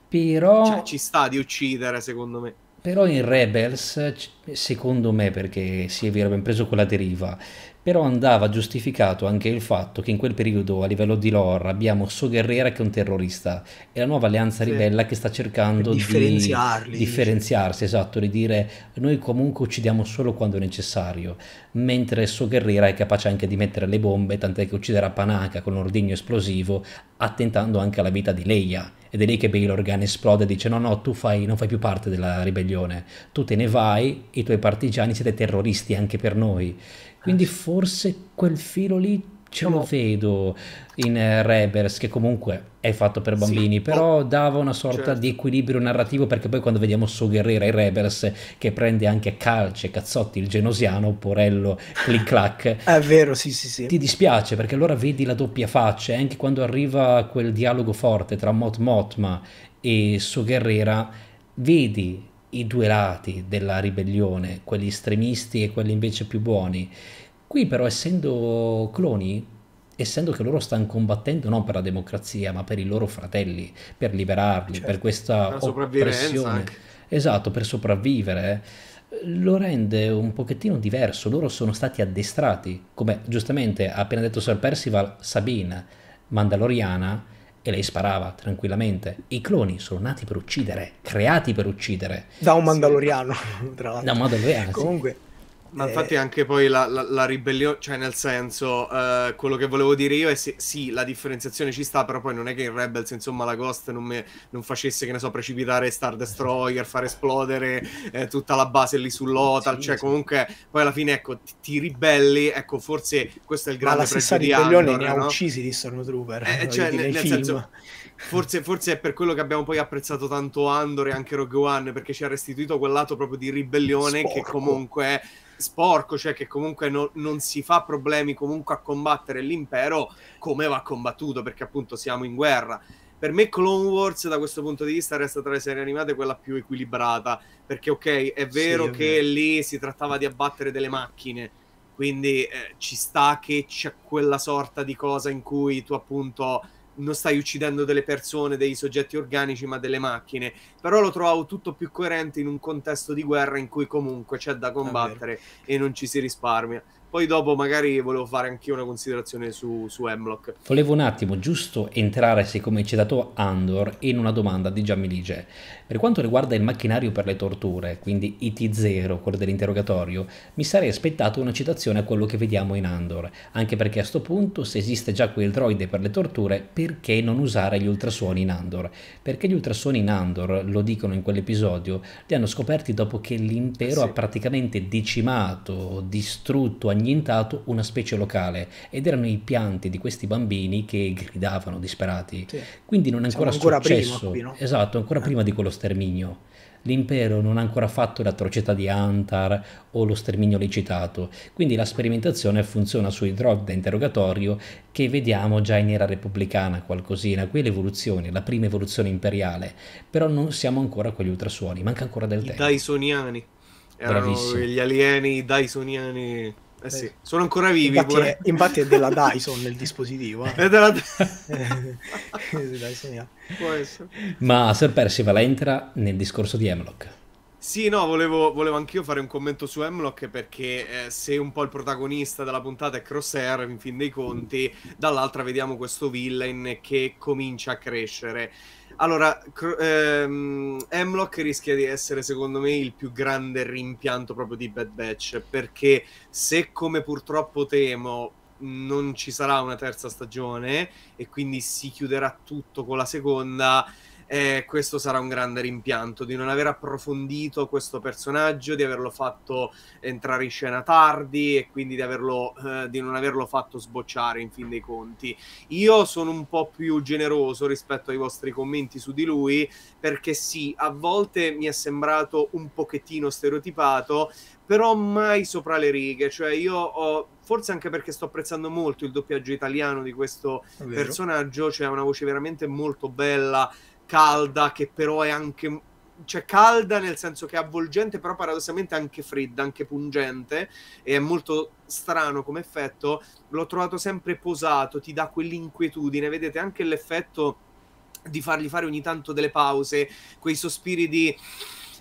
Però... Cioè, ci sta di uccidere, secondo me. Però in Rebels, secondo me, perché sì è vero, abbiamo preso quella deriva, però andava giustificato anche il fatto che in quel periodo a livello di lore abbiamo So Guerrera che è un terrorista e la nuova alleanza sì. ribella che sta cercando di differenziarsi, esatto, di dire noi comunque uccidiamo solo quando è necessario, mentre So Guerrera è capace anche di mettere le bombe, tant'è che ucciderà Panaka con un ordigno esplosivo, attentando anche alla vita di Leia. Ed è lì che Bail Organ esplode e dice no no tu fai, non fai più parte della ribellione, tu te ne vai, i tuoi partigiani siete terroristi anche per noi quindi forse quel filo lì ce lo vedo in eh, Rebels che comunque è fatto per bambini sì. Oh, però dava una sorta certo. di equilibrio narrativo perché poi quando vediamo Su Guerrera in Rebels che prende anche calce, cazzotti il genosiano, porello, clic clac è vero sì sì sì ti dispiace perché allora vedi la doppia faccia anche quando arriva quel dialogo forte tra Mot Motma e Su Guerrera vedi i due lati della ribellione, quelli estremisti e quelli invece più buoni. Qui però essendo cloni, essendo che loro stanno combattendo non per la democrazia, ma per i loro fratelli, per liberarli, certo, per questa oppressione. Anche. Esatto, per sopravvivere lo rende un pochettino diverso. Loro sono stati addestrati, come giustamente ha appena detto Sir Percival, Sabine, Mandaloriana, e lei sparava tranquillamente. I cloni sono nati per uccidere, creati per uccidere. Da un mandaloriano, tra l'altro. Da un mandaloriano. Comunque. Ma eh, infatti anche poi la, la, la ribellione, cioè nel senso, eh, quello che volevo dire io è se, sì, la differenziazione ci sta, però poi non è che in Rebels, insomma, la Ghost non, me, non facesse, che ne so, precipitare Star Destroyer, far esplodere eh, tutta la base lì sull'Otal, sì, cioè sì. comunque poi alla fine, ecco, ti, ti, ribelli, ecco, forse questo è il grande pregio di Andor. Ma la ne ha no? uccisi di Stormtrooper, eh, no? Eh, cioè, nel, nel senso... Forse, forse, è per quello che abbiamo poi apprezzato tanto Andor e anche Rogue One perché ci ha restituito quel lato proprio di ribellione Sporco. che comunque sporco, cioè che comunque no, non si fa problemi comunque a combattere l'impero come va combattuto, perché appunto siamo in guerra. Per me Clone Wars da questo punto di vista resta tra le serie animate quella più equilibrata, perché ok, è vero sì, è che lì si trattava di abbattere delle macchine, quindi eh, ci sta che c'è quella sorta di cosa in cui tu appunto non stai uccidendo delle persone, dei soggetti organici, ma delle macchine. Però lo trovavo tutto più coerente in un contesto di guerra in cui comunque c'è da combattere e non ci si risparmia. Poi dopo magari volevo fare anche una considerazione su, su Hemlock. Volevo un attimo giusto entrare, siccome ci hai dato Andor, in una domanda di Giammilige. Per quanto riguarda il macchinario per le torture, quindi IT0, quello dell'interrogatorio, mi sarei aspettato una citazione a quello che vediamo in Andor, anche perché a questo punto, se esiste già quel droide per le torture, perché non usare gli ultrasuoni in Andor? Perché gli ultrasuoni in Andor, lo dicono in quell'episodio, li hanno scoperti dopo che l'impero eh sì. ha praticamente decimato, distrutto, annientato una specie locale ed erano i pianti di questi bambini che gridavano disperati. Sì. Quindi non è ancora ancora successo. Prima, qui, no? Esatto, ancora eh. prima di quello sterminio. L'impero non ha ancora fatto l'atrocità di Antar o lo sterminio licitato, quindi la sperimentazione funziona sui drog da interrogatorio che vediamo già in era repubblicana qualcosina, qui l'evoluzione, la prima evoluzione imperiale, però non siamo ancora con gli ultrasuoni, manca ancora del I tempo. I Dysoniani, erano Bravissimo. gli alieni Dysoniani eh, eh sì, sono ancora vivi. Infatti, È, infatti è della Dyson il dispositivo. Eh. È della Dyson. Ma Sir Percival entra nel discorso di Hemlock. Sì, no, volevo, volevo anch'io fare un commento su Hemlock perché eh, se un po' il protagonista della puntata è Crosshair, in fin dei conti, dall'altra vediamo questo villain che comincia a crescere. Allora, ehm, Hemlock rischia di essere, secondo me, il più grande rimpianto proprio di Bad Batch. Perché se, come purtroppo temo, non ci sarà una terza stagione e quindi si chiuderà tutto con la seconda eh, questo sarà un grande rimpianto di non aver approfondito questo personaggio, di averlo fatto entrare in scena tardi e quindi di, averlo, eh, di non averlo fatto sbocciare in fin dei conti. Io sono un po' più generoso rispetto ai vostri commenti su di lui perché sì, a volte mi è sembrato un pochettino stereotipato, però mai sopra le righe, cioè io ho forse anche perché sto apprezzando molto il doppiaggio italiano di questo personaggio, cioè una voce veramente molto bella calda che però è anche cioè calda nel senso che è avvolgente, però paradossalmente anche fredda, anche pungente, e è molto strano come effetto. L'ho trovato sempre posato, ti dà quell'inquietudine, vedete anche l'effetto di fargli fare ogni tanto delle pause, quei sospiri di.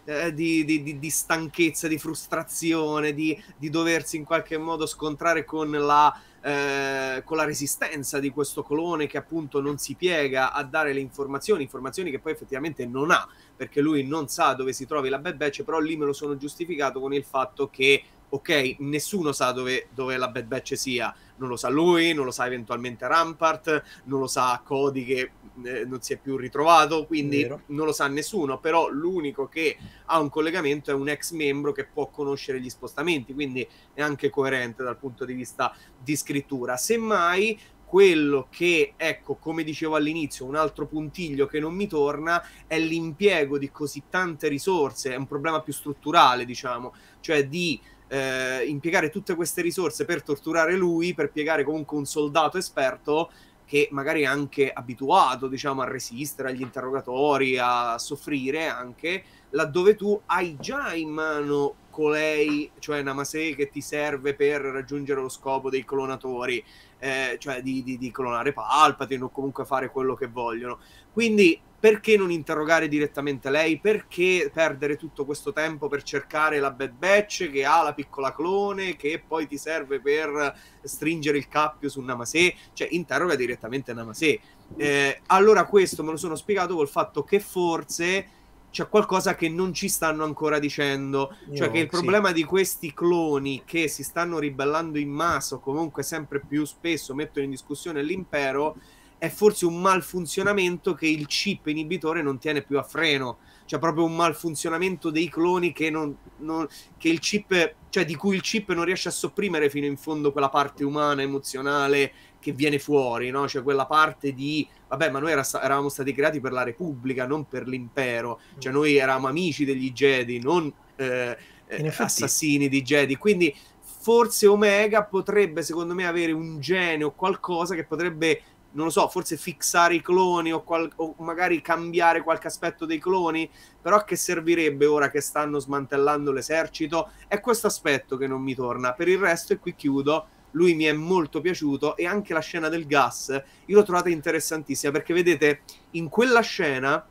Eh, di, di, di stanchezza, di frustrazione, di, doversi in qualche modo scontrare con la eh, con la resistenza di questo clone che appunto non si piega a dare le informazioni, informazioni che poi effettivamente non ha, perché lui non sa dove si trovi la Bad Batch, però lì me lo sono giustificato con il fatto che ok, nessuno sa dove, dove, la Bad Batch sia, non lo sa lui, non lo sa eventualmente Rampart, non lo sa Cody che eh, non si è più ritrovato, quindi Vero. non lo sa nessuno, però l'unico che ha un collegamento è un ex membro che può conoscere gli spostamenti, quindi è anche coerente dal punto di vista di scrittura. Semmai quello che, ecco, come dicevo all'inizio, un altro puntiglio che non mi torna è l'impiego di così tante risorse, è un problema più strutturale, diciamo, cioè di eh, impiegare tutte queste risorse per torturare lui, per piegare comunque un soldato esperto che magari è anche abituato, diciamo, a resistere agli interrogatori, a soffrire anche, laddove tu hai già in mano colei, cioè Namase, che ti serve per raggiungere lo scopo dei clonatori, eh, cioè di, di, di clonare Palpatine o comunque fare quello che vogliono. Quindi perché non interrogare direttamente lei? Perché perdere tutto questo tempo per cercare la Bad Batch che ha la piccola clone che poi ti serve per stringere il cappio su Namase? Cioè, interroga direttamente Namase. Eh, allora questo me lo sono spiegato col fatto che forse c'è qualcosa che non ci stanno ancora dicendo. Io, cioè che il sì. problema di questi cloni che si stanno ribellando in massa o comunque sempre più spesso mettono in discussione l'impero è forse un malfunzionamento che il chip inibitore non tiene più a freno, cioè proprio un malfunzionamento dei cloni che, non, non, che il chip, cioè di cui il chip non riesce a sopprimere fino in fondo quella parte umana, emozionale che viene fuori, no? cioè quella parte di, vabbè, ma noi era, eravamo stati creati per la Repubblica, non per l'impero, cioè noi eravamo amici degli Jedi, non eh, eh assassini di Jedi, quindi forse Omega potrebbe, secondo me, avere un gene o qualcosa che potrebbe non lo so, forse fixare i cloni o, qual- o, magari cambiare qualche aspetto dei cloni, però che servirebbe ora che stanno smantellando l'esercito? È questo aspetto che non mi torna. Per il resto, e qui chiudo, lui mi è molto piaciuto e anche la scena del gas, io l'ho trovata interessantissima perché vedete, in quella scena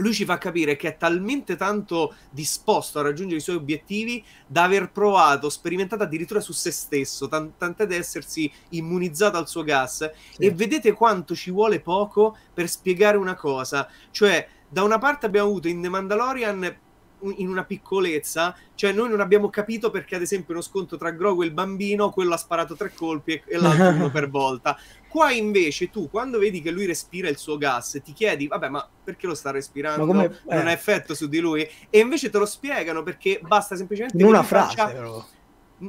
lui ci fa capire che è talmente tanto disposto a raggiungere i suoi obiettivi da aver provato, sperimentato addirittura su se stesso, tant'è da essersi immunizzato al suo gas. Sì. E vedete quanto ci vuole poco per spiegare una cosa. Cioè, da una parte abbiamo avuto in The Mandalorian in una piccolezza, cioè noi non abbiamo capito perché ad esempio uno scontro tra Grogu e il bambino, quello ha sparato tre colpi e, l'altro uno per volta. Qua invece tu quando vedi che lui respira il suo gas ti chiedi vabbè ma perché lo sta respirando? Come, eh. Non ha effetto su di lui? E invece te lo spiegano perché basta semplicemente... In una frase faccia... però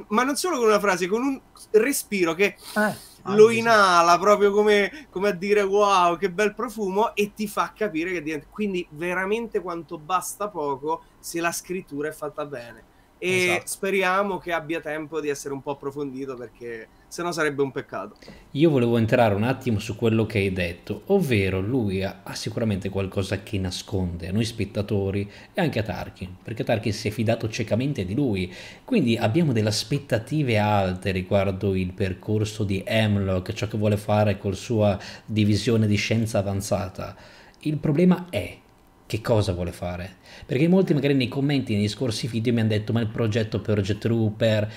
ma non solo con una frase, con un respiro che eh, lo inala proprio come, come, a dire wow, che bel profumo e ti fa capire che diventa... Quindi veramente quanto basta poco se la scrittura è fatta bene. E esatto. speriamo che abbia tempo di essere un po' approfondito perché se no sarebbe un peccato. Io volevo entrare un attimo su quello che hai detto, ovvero lui ha, ha sicuramente qualcosa che nasconde a noi spettatori e anche a Tarkin, perché Tarkin si è fidato ciecamente di lui, quindi abbiamo delle aspettative alte riguardo il percorso di Hemlock, ciò che vuole fare col sua divisione di scienza avanzata. Il problema è che cosa vuole fare. Perché molti magari nei commenti, nei scorsi video mi hanno detto ma il progetto per Jet Trooper,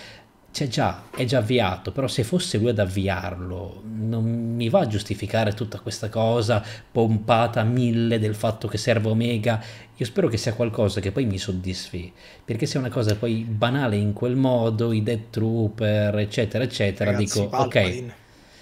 c'è cioè, già, è già avviato, però se fosse lui ad avviarlo, non mi va a giustificare tutta questa cosa pompata a mille del fatto che serve Omega. Io spero che sia qualcosa che poi mi soddisfi, perché se è una cosa poi banale in quel modo, i Dead Trooper, eccetera, eccetera, Ragazzi, dico, Palpatine. ok.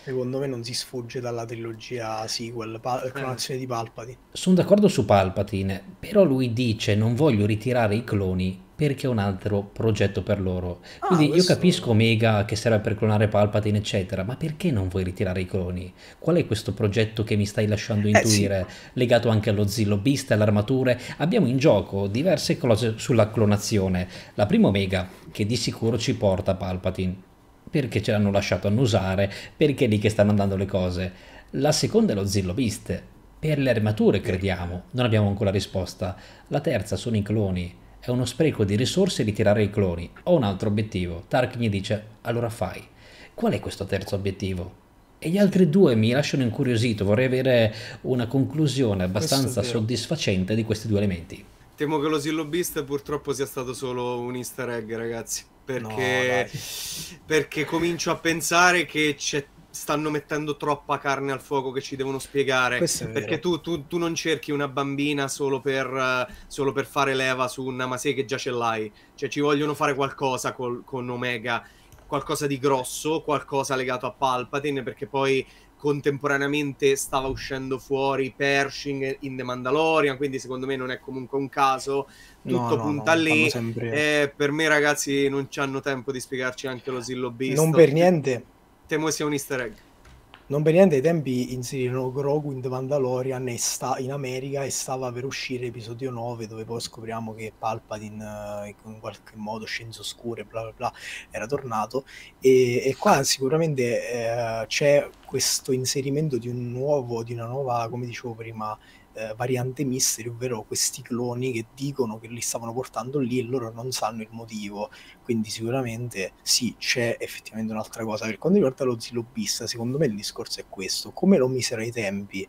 Secondo me non si sfugge dalla trilogia sequel, pa- eh. clonazione di Palpatine. Sono d'accordo su Palpatine, però lui dice non voglio ritirare i cloni perché un altro progetto per loro. Ah, Quindi ah, io capisco Omega che serve per clonare Palpatine, eccetera, ma perché non vuoi ritirare i cloni? Qual è questo progetto che mi stai lasciando intuire, eh, sì. legato anche allo zillobista, alle armature? Abbiamo in gioco diverse cose sulla clonazione. La prima Omega, che di sicuro ci porta Palpatine, perché ce l'hanno lasciato annusare, perché è lì che stanno andando le cose. La seconda è lo zillobiste. Per le armature crediamo, non abbiamo ancora risposta. La terza sono i cloni è uno spreco di risorse ritirare i cloni. Ho un altro obiettivo. Tark gli dice, allora fai. Qual è questo terzo obiettivo? E gli altri due mi lasciano incuriosito, vorrei avere una conclusione abbastanza soddisfacente di questi due elementi. Temo che lo Sillobist purtroppo sia stato solo un easter egg, ragazzi. Perché, no, perché comincio a pensare che c'è stanno mettendo troppa carne al fuoco che ci devono spiegare. Perché tu, tu, tu, non cerchi una bambina solo per, uh, solo per fare leva su un Namasei che già ce l'hai. Cioè, ci vogliono fare qualcosa col, con Omega, qualcosa di grosso, qualcosa legato a Palpatine, perché poi contemporaneamente stava uscendo fuori Pershing in The Mandalorian, quindi secondo me non è comunque un caso. Tutto no, no, punta no, lì. Sempre... Eh, per me, ragazzi, non hanno tempo di spiegarci anche lo Zillo Beast. Non per niente. Temo sia un easter egg. Non per niente ai tempi inserirono Grogu in The Mandalorian e sta in America e stava per uscire episodio 9 dove poi scopriamo che Palpatine eh, in qualche modo scienze oscure bla bla bla era tornato e, e qua sicuramente eh, c'è questo inserimento di un nuovo, di una nuova, come dicevo prima, eh, variante misteri, ovvero questi cloni che dicono che li stavano portando lì e loro non sanno il motivo. Quindi sicuramente sì, c'è effettivamente un'altra cosa. Per quanto riguarda lo zilobista, secondo me il discorso è questo. Come lo misero ai tempi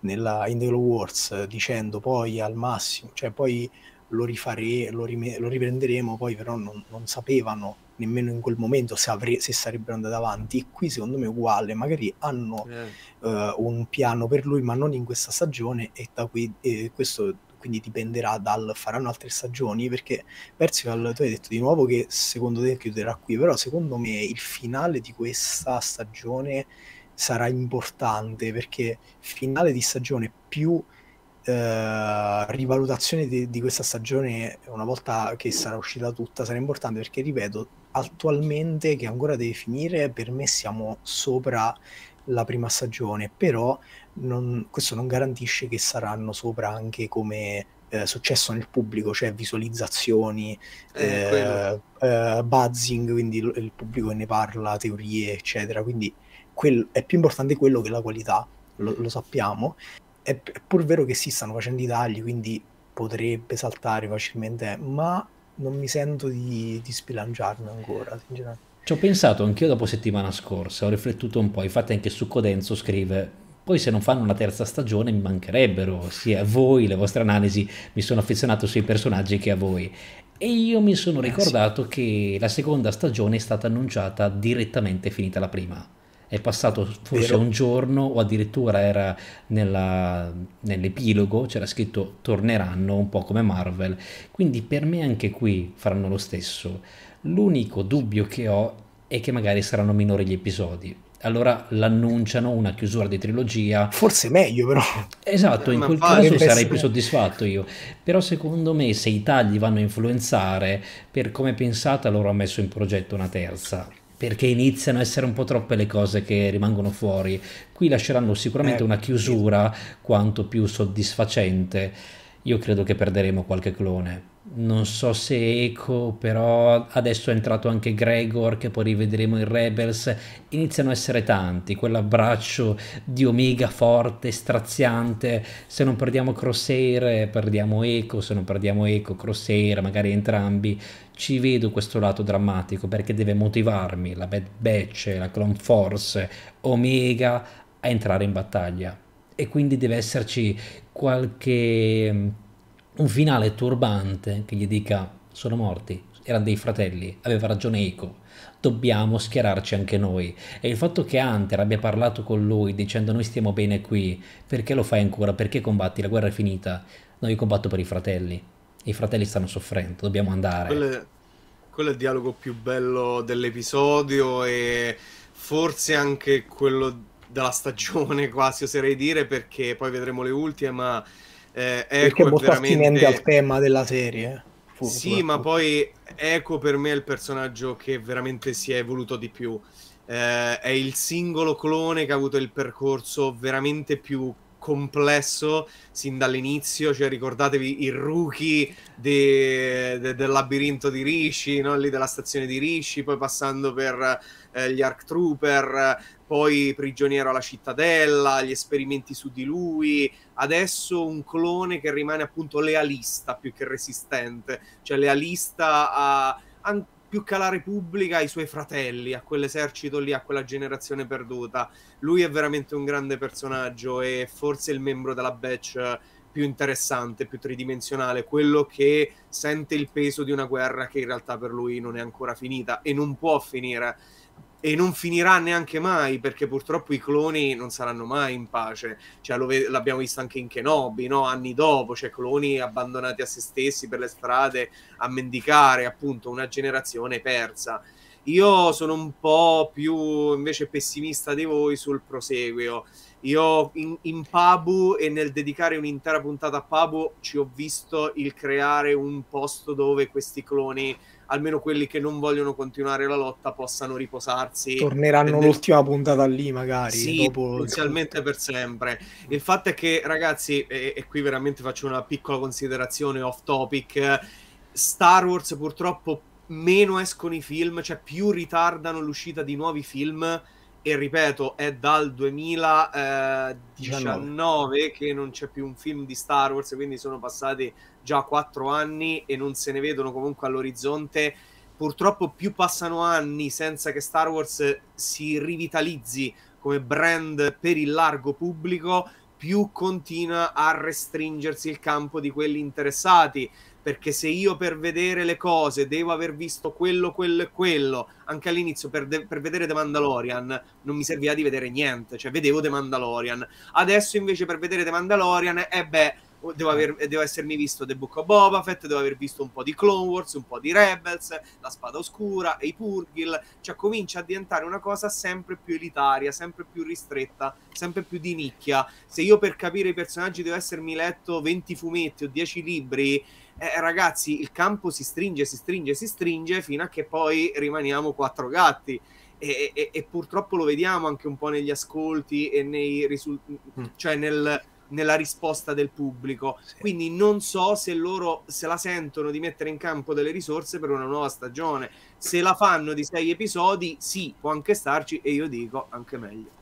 nella, in The Glow Wars dicendo poi al massimo, cioè poi lo rifare, lo, rime, lo riprenderemo, poi però non, non sapevano nemmeno in quel momento se, avre- se sarebbero andati avanti. E qui secondo me è uguale, magari hanno eh. uh, un piano per lui, ma non in questa stagione e da qui eh, questo quindi dipenderà dal faranno altre stagioni perché Percival tu hai detto di nuovo che secondo te chiuderà qui però secondo me il finale di questa stagione sarà importante perché finale di stagione più eh, rivalutazione di, di, questa stagione una volta che sarà uscita tutta sarà importante perché ripeto attualmente che ancora deve finire, per me siamo sopra la prima stagione, però non, questo non garantisce che saranno sopra anche come eh, successo nel pubblico, cioè visualizzazioni, eh, eh, eh buzzing, quindi il pubblico ne parla, teorie, eccetera. Quindi quel, è più importante quello che la qualità, lo, lo sappiamo. È, è pur vero che si stanno facendo i tagli, quindi potrebbe saltare facilmente, ma non mi sento di, di spilanciarne ancora, sinceramente. Ci ho pensato anch'io dopo settimana scorsa, ho riflettuto un po', infatti anche su Codenzo scrive, poi se non fanno una terza stagione mi mancherebbero, sia a voi, le vostre analisi, mi sono affezionato sui personaggi che a voi. E io mi sono eh, ricordato che la seconda stagione è stata annunciata direttamente finita la prima è passato forse un giorno o addirittura era nella, nell'epilogo, c'era scritto torneranno un po' come Marvel, quindi per me anche qui faranno lo stesso. L'unico dubbio che ho è che magari saranno minori gli episodi, allora l'annunciano una chiusura di trilogia. Forse meglio, però. Esatto, eh, in quel caso sarei più soddisfatto io. Però secondo me se i tagli vanno a influenzare per come è pensata loro hanno messo in progetto una terza perché iniziano a essere un po' troppe le cose che rimangono fuori. Qui lasceranno sicuramente eh, una chiusura quanto più soddisfacente. Io credo che perderemo qualche clone non so se Eco, però adesso è entrato anche Gregor che poi rivedremo in Rebels, iniziano a essere tanti, quell'abbraccio di Omega forte, straziante, se non perdiamo Crosshair perdiamo Eco, se non perdiamo Eco, Crosshair, magari entrambi, ci vedo questo lato drammatico perché deve motivarmi la Bad Batch, la Clone Force, Omega a entrare in battaglia e quindi deve esserci qualche un finale turbante che gli dica sono morti, erano dei fratelli, aveva ragione Eiko, dobbiamo schierarci anche noi. E il fatto che Hunter abbia parlato con lui dicendo noi stiamo bene qui, perché lo fai ancora, perché combatti, la guerra è finita, no io combatto per i fratelli, i fratelli stanno soffrendo, dobbiamo andare. Quello è, quello è il dialogo più bello dell'episodio e forse anche quello della stagione quasi oserei dire perché poi vedremo le ultime ma eh, Perché è molto veramente... al tema della serie. Eh, fu, sì, ma poi Eco per me è il personaggio che veramente si è evoluto di più. Eh, è il singolo clone che ha avuto il percorso veramente più complesso sin dall'inizio, cioè ricordatevi i rookie de, de, del labirinto di Rishi, no? lì della stazione di Rishi, poi passando per eh, gli Arc Trooper, poi prigioniero alla cittadella, gli esperimenti su di lui, adesso un clone che rimane appunto lealista più che resistente, cioè lealista a... An- più che alla Repubblica ai suoi fratelli, a quell'esercito lì, a quella generazione perduta. Lui è veramente un grande personaggio e forse il membro della batch più interessante, più tridimensionale, quello che sente il peso di una guerra che in realtà per lui non è ancora finita e non può finire e non finirà neanche mai perché purtroppo i cloni non saranno mai in pace. Cioè, ve- l'abbiamo visto anche in Kenobi, no? anni dopo, cioè cloni abbandonati a se stessi per le strade a mendicare appunto una generazione persa. Io sono un po' più invece pessimista di voi sul proseguio. Io in, in, Pabu e nel dedicare un'intera puntata a Pabu ci ho visto il creare un posto dove questi cloni, almeno quelli che non vogliono continuare la lotta, possano riposarsi. Torneranno nel... l'ultima puntata lì magari. Sì, dopo... potenzialmente per sempre. Il fatto è che ragazzi, e, e qui veramente faccio una piccola considerazione off topic, Star Wars purtroppo meno escono i film, cioè più ritardano l'uscita di nuovi film. E ripeto, è dal 2019 eh, che non c'è più un film di Star Wars, quindi sono passati già quattro anni e non se ne vedono comunque all'orizzonte. Purtroppo più passano anni senza che Star Wars si rivitalizzi come brand per il largo pubblico, più continua a restringersi il campo di quelli interessati perché se io per vedere le cose devo aver visto quello, quello e quello, anche all'inizio per, de- per, vedere The Mandalorian non mi serviva di vedere niente, cioè vedevo The Mandalorian. Adesso invece per vedere The Mandalorian, eh beh, devo, aver, eh. devo essermi visto The Book of Boba Fett, devo aver visto un po' di Clone Wars, un po' di Rebels, La Spada Oscura, e i Purgil, cioè comincia a diventare una cosa sempre più elitaria, sempre più ristretta, sempre più di nicchia. Se io per capire i personaggi devo essermi letto 20 fumetti o 10 libri, eh, eh, ragazzi, il campo si stringe, si stringe, si stringe fino a che poi rimaniamo quattro gatti. E, e, e purtroppo lo vediamo anche un po' negli ascolti e nei risultati, mm. cioè nel, nella risposta del pubblico. Sì. Quindi non so se loro se la sentono di mettere in campo delle risorse per una nuova stagione. Se la fanno di sei episodi, sì, può anche starci e io dico anche meglio.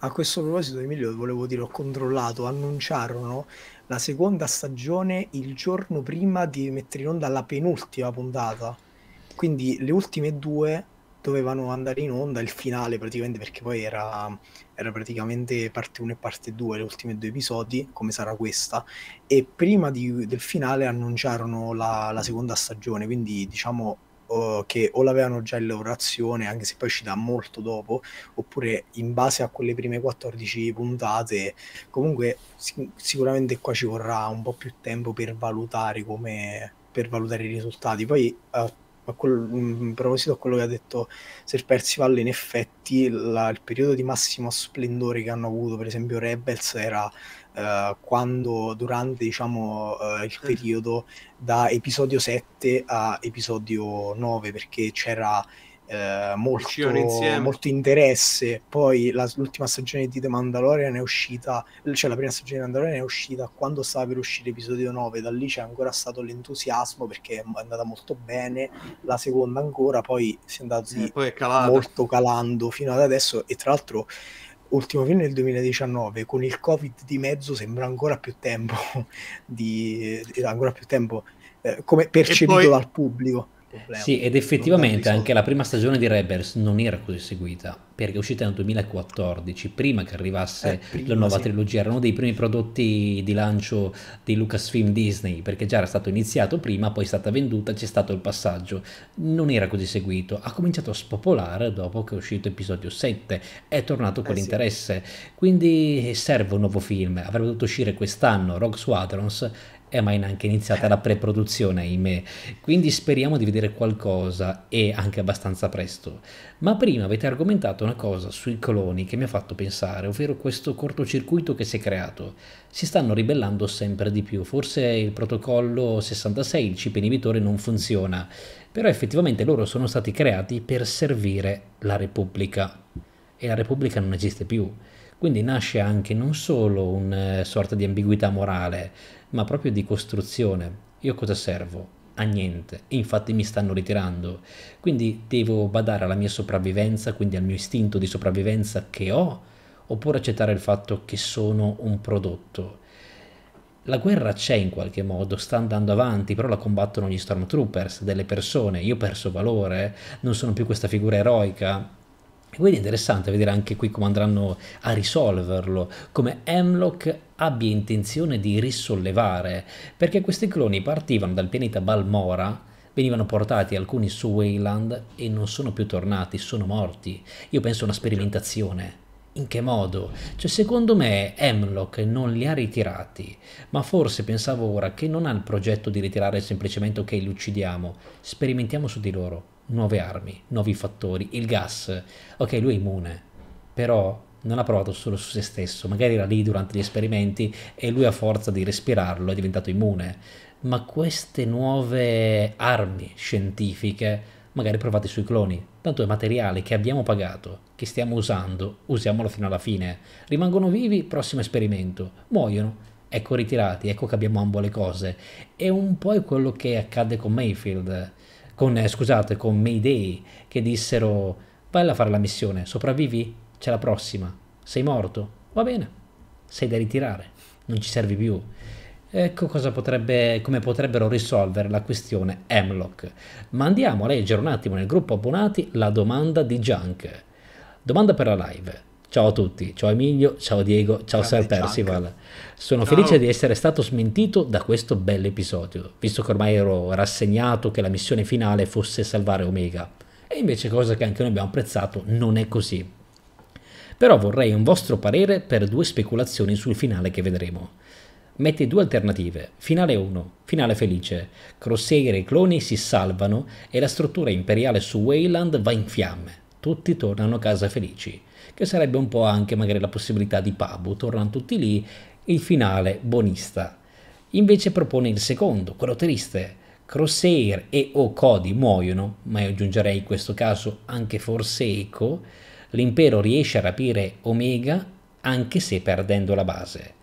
A questo proposito, Emilio, volevo dire, ho controllato, annunciarono la seconda stagione il giorno prima di mettere in onda la penultima puntata. Quindi le ultime due dovevano andare in onda il finale praticamente perché poi era, era praticamente parte 1 e parte 2 le ultime due episodi come sarà questa e prima di, del finale annunciarono la, la seconda stagione quindi diciamo eh, che o l'avevano già in lavorazione, anche se poi è uscita molto dopo, oppure in base a quelle prime 14 puntate. Comunque sic- sicuramente qua ci vorrà un po' più tempo per valutare come per valutare i risultati. Poi uh, a, quel, mm, a proposito a quello che ha detto Sir Percival, in effetti la, il periodo di massimo splendore che hanno avuto, per esempio Rebels, era eh, quando durante diciamo, eh, il periodo da episodio 7 a episodio 9 perché c'era eh, molto, molto, interesse. Poi la, l'ultima stagione di The Mandalorian è uscita, cioè la prima stagione di Mandalorian è uscita quando stava per uscire episodio 9, da lì c'è ancora stato l'entusiasmo perché è andata molto bene, la seconda ancora, poi si è andati eh, molto calando fino ad adesso e tra l'altro ultimo film nel 2019, con il Covid di mezzo sembra ancora più tempo, di, eh, ancora più tempo eh, come percepito poi, dal pubblico problema. Sì, ed effettivamente anche la prima stagione di Rebels non era così seguita, perché è uscita nel 2014, prima che arrivasse eh, prima, la nuova sì. trilogia, uno dei primi prodotti di lancio di Lucasfilm Disney, perché già era stato iniziato prima, poi è stata venduta, c'è stato il passaggio, non era così seguito, ha cominciato a spopolare dopo che è uscito episodio 7, è tornato con eh, sì. quindi serve un nuovo film, avrebbe dovuto uscire quest'anno Rogue Squadrons eh, mai neanche iniziata la pre-produzione, ahimè. Quindi speriamo di vedere qualcosa e anche abbastanza presto. Ma prima avete argomentato una cosa sui coloni che mi ha fatto pensare, ovvero questo cortocircuito che si è creato. Si stanno ribellando sempre di più, forse il protocollo 66, il chip inibitore, non funziona, però effettivamente loro sono stati creati per servire la Repubblica e la Repubblica non esiste più. Quindi nasce anche non solo una eh, sorta di ambiguità morale, ma proprio di costruzione. Io cosa servo? A niente, infatti mi stanno ritirando, quindi devo badare alla mia sopravvivenza, quindi al mio istinto di sopravvivenza che ho, oppure accettare il fatto che sono un prodotto. La guerra c'è in qualche modo, sta andando avanti, però la combattono gli stormtroopers, delle persone, io ho perso valore, non sono più questa figura eroica, e quindi è interessante vedere anche qui come andranno a risolverlo, come Hemlock abbia intenzione di risollevare, perché questi cloni partivano dal pianeta Balmora, venivano portati alcuni su Wayland e non sono più tornati, sono morti. Io penso a una sperimentazione. In che modo? Cioè, secondo me Hemlock non li ha ritirati, ma forse pensavo ora che non ha il progetto di ritirare semplicemente ok, li uccidiamo, sperimentiamo su di loro nuove armi, nuovi fattori, il gas. Ok, lui è immune, però non ha provato solo su se stesso, magari era lì durante gli esperimenti e lui a forza di respirarlo è diventato immune, ma queste nuove armi scientifiche magari provate sui cloni, tanto è materiale che abbiamo pagato, che stiamo usando, usiamolo fino alla fine, rimangono vivi, prossimo esperimento, muoiono, ecco ritirati, ecco che abbiamo ambo le cose, e un po' è quello che accade con Mayfield, con, eh, scusate, con Mayday che dissero vai a fare la missione, sopravvivi, c'è la prossima, sei morto, va bene, sei da ritirare, non ci servi più. Ecco cosa potrebbe, come potrebbero risolvere la questione Emlock. Ma andiamo a leggere un attimo nel gruppo abbonati la domanda di Junk. Domanda per la live. Ciao a tutti, ciao Emilio, ciao Diego, ciao Grande Sir Percival. Cianca. Sono ciao. felice di essere stato smentito da questo bell'episodio, visto che ormai ero rassegnato che la missione finale fosse salvare Omega. E invece cosa che anche noi abbiamo apprezzato, non è così. Però vorrei un vostro parere per due speculazioni sul finale che vedremo. Metti due alternative, finale 1, finale felice, Crosshair e i cloni si salvano e la struttura imperiale su Wayland va in fiamme, tutti tornano a casa felici che sarebbe un po' anche magari la possibilità di Pabu, tornano tutti lì, il finale bonista. Invece propone il secondo, quello triste, Crosshair e o Cody muoiono, ma io aggiungerei in questo caso anche forse Echo, l'impero riesce a rapire Omega anche se perdendo la base.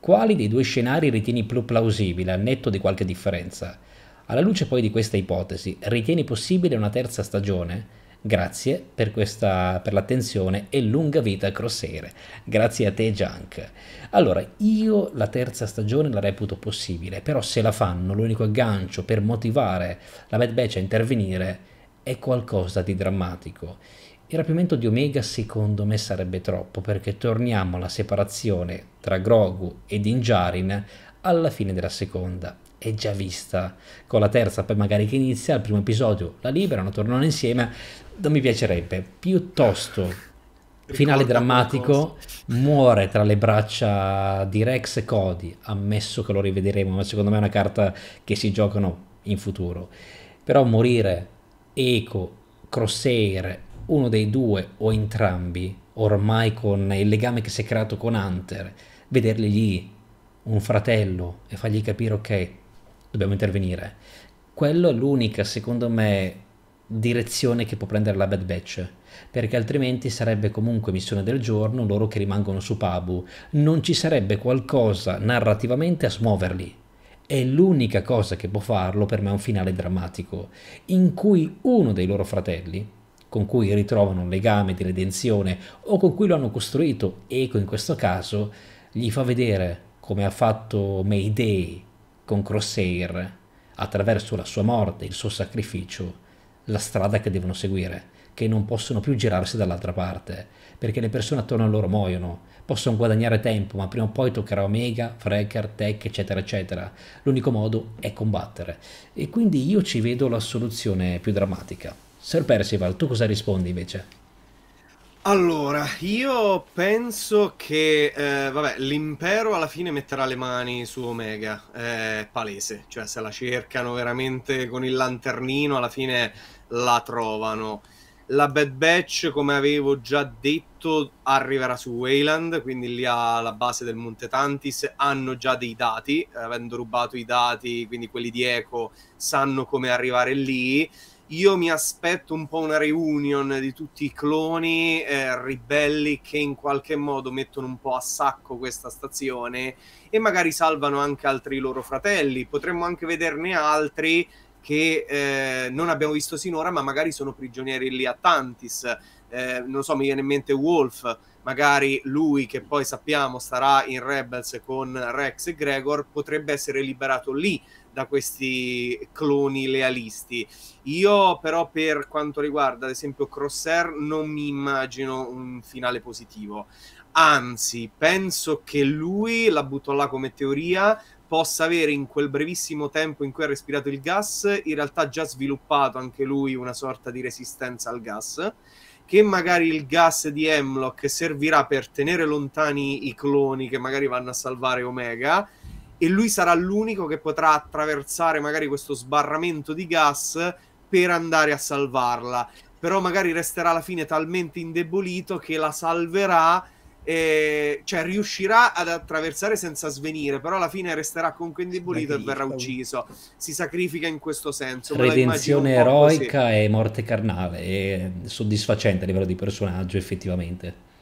Quali dei due scenari ritieni più plausibile, al netto di qualche differenza? Alla luce poi di questa ipotesi, ritieni possibile una terza stagione? Grazie per, questa, per l'attenzione e lunga vita a Crosshair. Grazie a te, Junk. Allora, io la terza stagione la reputo possibile, però se la fanno, l'unico aggancio per motivare la Mad Batch a intervenire è qualcosa di drammatico. Il rapimento di Omega secondo me sarebbe troppo, perché torniamo alla separazione tra Grogu e Dinjarin alla fine della seconda già vista con la terza, poi magari che inizia al primo episodio, la liberano, tornano insieme, non mi piacerebbe, piuttosto Finale drammatico, muore tra le braccia di Rex e Cody, ammesso che lo rivedremo, ma secondo me è una carta che si giocano in futuro. Però morire Eco, Crosshair, uno dei due o entrambi, ormai con il legame che si è creato con Hunter, vederli lì, un fratello, e fargli capire ok, dobbiamo intervenire. Quello è l'unica, secondo me, direzione che può prendere la Bad Batch perché altrimenti sarebbe comunque missione del giorno loro che rimangono su Pabu non ci sarebbe qualcosa narrativamente a smuoverli è l'unica cosa che può farlo per me è un finale drammatico in cui uno dei loro fratelli con cui ritrovano un legame di redenzione o con cui lo hanno costruito Eco in questo caso gli fa vedere come ha fatto Mayday con Crosshair attraverso la sua morte il suo sacrificio la strada che devono seguire, che non possono più girarsi dall'altra parte, perché le persone attorno a loro muoiono, possono guadagnare tempo, ma prima o poi toccherà Omega, Frecker, Tech, eccetera, eccetera. L'unico modo è combattere. E quindi io ci vedo la soluzione più drammatica. Sir Percival, tu cosa rispondi invece? Allora, io penso che, eh, vabbè, l'impero alla fine metterà le mani su Omega, è eh, palese, cioè se la cercano veramente con il lanternino alla fine la trovano. La Bad Batch, come avevo già detto, arriverà su Wayland, quindi lì alla base del Monte Tantis hanno già dei dati, avendo rubato i dati, quindi quelli di Eco sanno come arrivare lì. Io mi aspetto un po' una reunion di tutti i cloni eh, ribelli che in qualche modo mettono un po' a sacco questa stazione e magari salvano anche altri loro fratelli. Potremmo anche vederne altri che eh, non abbiamo visto sinora, ma magari sono prigionieri lì a Tantis. Eh, non so, mi viene in mente Wolf, magari lui che poi sappiamo starà in Rebels con Rex e Gregor, potrebbe essere liberato lì da questi cloni lealisti. Io però per quanto riguarda ad esempio Crosshair non mi immagino un finale positivo. Anzi, penso che lui, la butto là come teoria, possa avere in quel brevissimo tempo in cui ha respirato il gas, in realtà già sviluppato anche lui una sorta di resistenza al gas, che magari il gas di Hemlock servirà per tenere lontani i cloni che magari vanno a salvare Omega e lui sarà l'unico che potrà attraversare magari questo sbarramento di gas per andare a salvarla. Però magari resterà alla fine talmente indebolito che la salverà e, cioè riuscirà ad attraversare senza svenire, però alla fine resterà comunque indebolito e verrà ucciso. Si sacrifica in questo senso. Redenzione eroica così. e morte carnale, è soddisfacente a livello di personaggio effettivamente.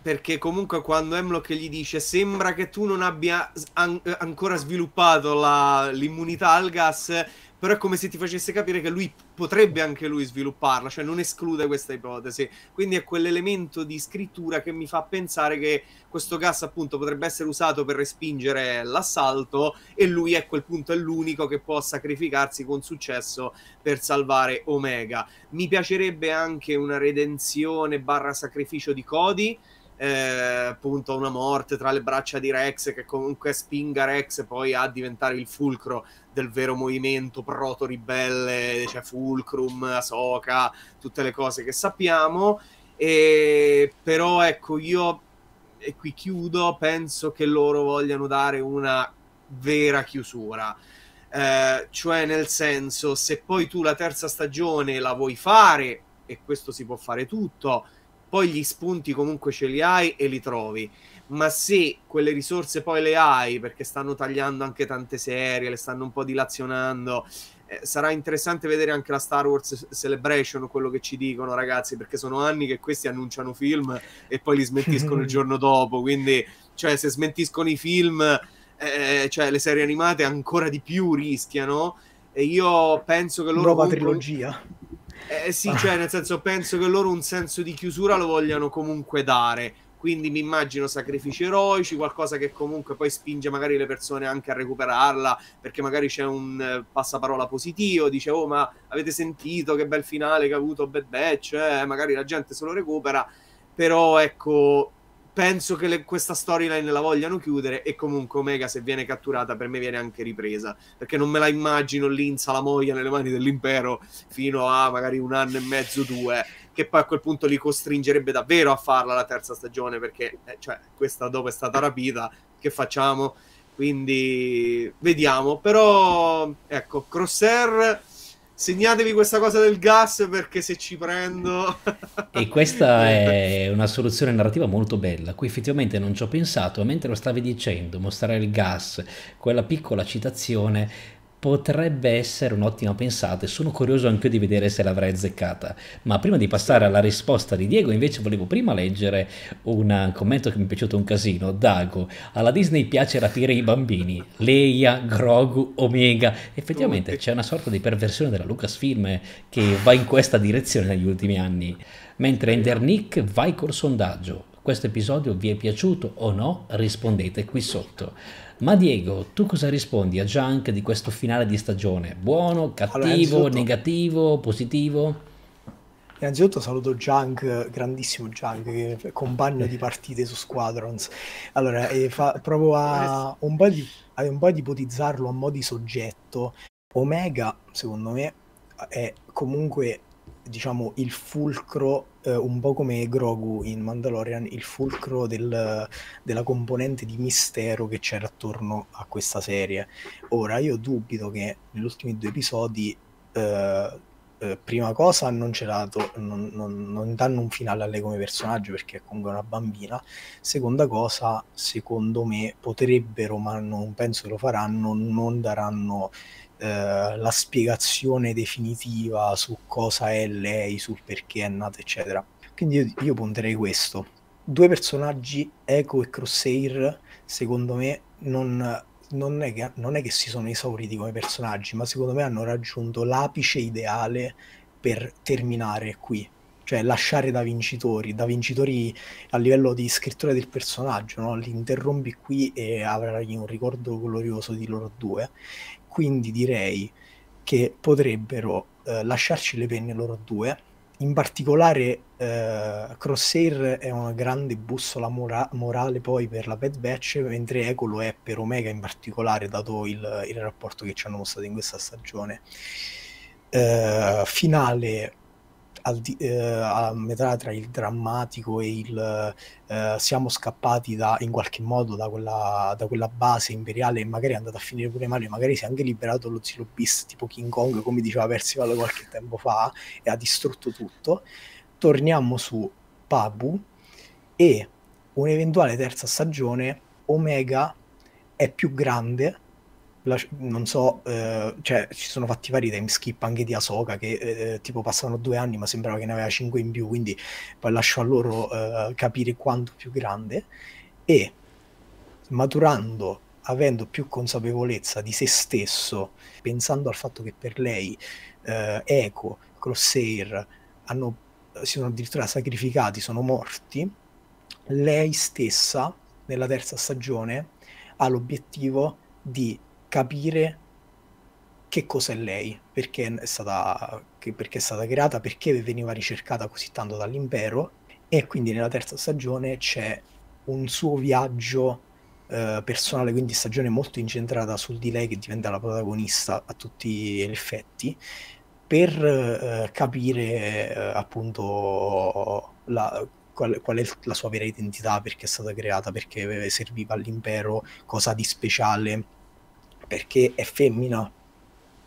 Perché comunque quando Emlock gli dice sembra che tu non abbia an- ancora sviluppato la- l'immunità al gas, però è come se ti facesse capire che lui potrebbe anche lui svilupparla, cioè non esclude questa ipotesi. Quindi è quell'elemento di scrittura che mi fa pensare che questo gas appunto potrebbe essere usato per respingere l'assalto e lui a quel punto è l'unico che può sacrificarsi con successo per salvare Omega. Mi piacerebbe anche una redenzione barra sacrificio di Cody. Eh, appunto una morte tra le braccia di Rex che comunque spinga Rex poi a diventare il fulcro del vero movimento proto-ribelle, cioè Fulcrum, Asoka, tutte le cose che sappiamo. E, però ecco, io, e qui chiudo, penso che loro vogliano dare una vera chiusura. Eh, cioè nel senso se poi tu la terza stagione la vuoi fare e questo si può fare tutto poi gli spunti comunque ce li hai e li trovi ma se quelle risorse poi le hai, perché stanno tagliando anche tante serie, le stanno un po' dilazionando, eh, sarà interessante vedere anche la Star Wars Celebration, quello che ci dicono ragazzi, perché sono anni che questi annunciano film e poi li smentiscono il giorno dopo, quindi cioè, se smentiscono i film, eh, cioè, le serie animate ancora di più rischiano e io penso che loro... Nuova comunque... trilogia. Eh, sì, ah. cioè, nel senso, penso che loro un senso di chiusura lo vogliano comunque dare quindi mi immagino sacrifici eroici, qualcosa che comunque poi spinge magari le persone anche a recuperarla, perché magari c'è un eh, passaparola positivo, dice oh ma avete sentito che bel finale che ha avuto Bad Batch, eh? magari la gente se lo recupera, però ecco penso che le, questa storyline la vogliano chiudere e comunque Omega se viene catturata per me viene anche ripresa perché non me la immagino lì in salamoia nelle mani dell'impero fino a magari un anno e mezzo due che poi a quel punto li costringerebbe davvero a farla la terza stagione perché eh, cioè, questa dopo è stata rapita, che facciamo? Quindi vediamo, però ecco, Crosser segnatevi questa cosa del gas perché se ci prendo... e questa è una soluzione narrativa molto bella, qui effettivamente non ci ho pensato, mentre lo stavi dicendo, mostrare il gas, quella piccola citazione potrebbe essere un'ottima pensata e sono curioso anche di vedere se l'avrei azzeccata. Ma prima di passare alla risposta di Diego, invece volevo prima leggere un eh, commento che mi è piaciuto un casino. Dago, alla Disney piace rapire i bambini, Leia, Grogu, Omega. Effettivamente c'è una sorta di perversione della Lucasfilm che va in questa direzione negli ultimi anni. Mentre Ender Nick vai col sondaggio. Questo episodio vi è piaciuto o no? Rispondete qui sotto. Ma Diego, tu cosa rispondi a Junk di questo finale di stagione? Buono, cattivo, allora, negativo, positivo? Innanzitutto saluto Junk, grandissimo Junk, compagno di partite su Squadrons. Allora, eh, fa, provo a un, po di, a un po' di ipotizzarlo a mo' di soggetto. Omega, secondo me, è comunque diciamo, il fulcro, eh, un po' come Grogu in Mandalorian, il fulcro del, della componente di mistero che c'era attorno a questa serie. Ora, io dubito che negli ultimi due episodi, eh, eh, prima cosa, non, dato, non, non, non danno un finale a lei come personaggio perché è comunque una bambina. Seconda cosa, secondo me, potrebbero, ma non penso che lo faranno, non daranno eh, la spiegazione definitiva su cosa è lei, sul perché è nata, eccetera. Quindi io, io punterei questo. Due personaggi, Echo e Crosshair, secondo me non, non, è che, non è che si sono esauriti come personaggi, ma secondo me hanno raggiunto l'apice ideale per terminare qui, cioè lasciare da vincitori, da vincitori a livello di scrittura del personaggio, no? li interrompi qui e avrai un ricordo glorioso di loro due quindi direi che potrebbero eh, lasciarci le penne loro due. In particolare eh, Crosshair è una grande bussola mora- morale poi per la Bad Batch, mentre Eco lo è per Omega in particolare, dato il, il rapporto che ci hanno mostrato in questa stagione. Eh, finale al, eh, a metà tra il drammatico e il eh, siamo scappati da, in qualche modo da quella, da quella, base imperiale e magari è andato a finire pure male, magari si è anche liberato lo Zero Beast tipo King Kong come diceva Percival qualche tempo fa e ha distrutto tutto. Torniamo su Pabu e un'eventuale terza stagione Omega è più grande la, non so, eh, cioè ci sono fatti vari time skip anche di Asoka che eh, eh, tipo passano due anni ma sembrava che ne aveva cinque in più, quindi poi lascio a loro eh, capire quanto più grande e maturando, avendo più consapevolezza di se stesso, pensando al fatto che per lei eh, Eco, Crosshair hanno, si sono addirittura sacrificati, sono morti, lei stessa nella terza stagione ha l'obiettivo di capire che cos'è lei, perché è, stata, perché è stata creata, perché veniva ricercata così tanto dall'impero e quindi nella terza stagione c'è un suo viaggio eh, personale, quindi stagione molto incentrata su di lei che diventa la protagonista a tutti gli effetti, per eh, capire eh, appunto la, qual, qual, è la sua vera identità, perché è stata creata, perché serviva all'impero, cosa di speciale perché è femmina,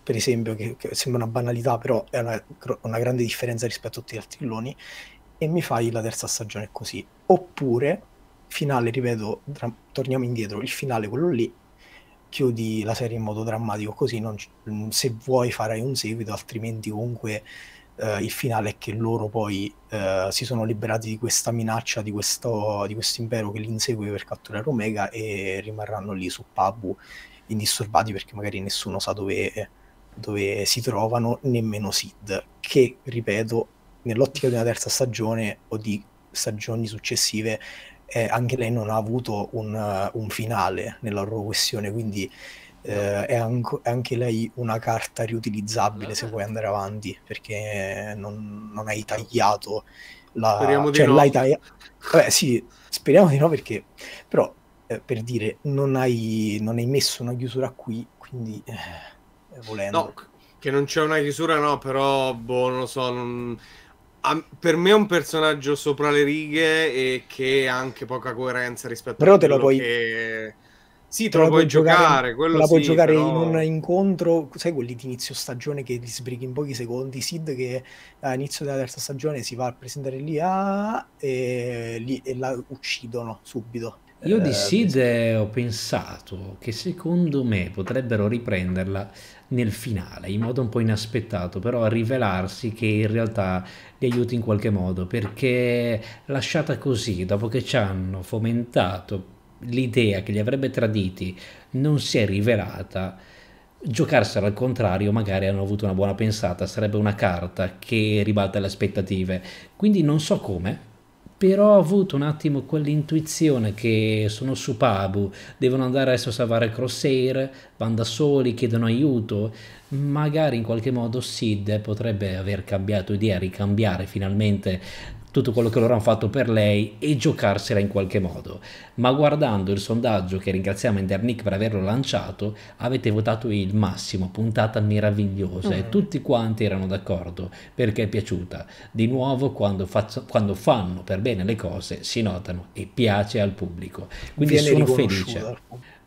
per esempio, che, che sembra una banalità, però è una, una, grande differenza rispetto a tutti gli altri cloni, e mi fai la terza stagione così. Oppure, finale, ripeto, dra- torniamo indietro, il finale quello lì, chiudi la serie in modo drammatico, così non, mm, se vuoi farai un seguito, altrimenti comunque... Uh, il finale è che loro poi uh, si sono liberati di questa minaccia, di questo, di impero che li insegue per catturare Omega e rimarranno lì su Pabu indisturbati perché magari nessuno sa dove, dove si trovano, nemmeno Sid, che ripeto, nell'ottica di una terza stagione o di stagioni successive, eh, anche lei non ha avuto un, un finale nella loro questione, quindi eh, è, anche, è, anche lei una carta riutilizzabile se vuoi andare avanti, perché non, non hai tagliato la... Speriamo cioè, di no. Taglia... Vabbè, sì, speriamo di no perché... Però eh, per dire, non hai, non hai, messo una chiusura qui, quindi eh, volendo... No, che non c'è una chiusura no, però, boh, non lo so, non... A, per me è un personaggio sopra le righe e che ha anche poca coerenza rispetto però a quello te lo puoi... che... Sì, te, te lo, puoi giocare, giocare la puoi sì, giocare però... in un incontro, sai quelli di inizio stagione che ti sbrighi in pochi secondi, Sid che all'inizio della terza stagione si va a presentare lì, ah, e, lì, e la uccidono subito. Io di eh, Sid ho pensato che secondo me potrebbero riprenderla nel finale, in modo un po' inaspettato, però a rivelarsi che in realtà li aiuti in qualche modo, perché lasciata così, dopo che ci hanno fomentato l'idea che li avrebbe traditi, non si è rivelata, giocarsela al contrario magari hanno avuto una buona pensata, sarebbe una carta che ribalta le aspettative. Quindi non so come, però ho avuto un attimo quell'intuizione che sono su Pabu, devono andare adesso a salvare il Crosshair, vanno da soli, chiedono aiuto, magari in qualche modo Sid potrebbe aver cambiato idea, ricambiare finalmente tutto quello che loro hanno fatto per lei e giocarsela in qualche modo. Ma guardando il sondaggio che ringraziamo Endernick per averlo lanciato, avete votato il massimo, puntata meravigliosa mm. e tutti quanti erano d'accordo perché è piaciuta. Di nuovo quando, faccio, quando, fanno per bene le cose si notano e piace al pubblico. Quindi Viene sono felice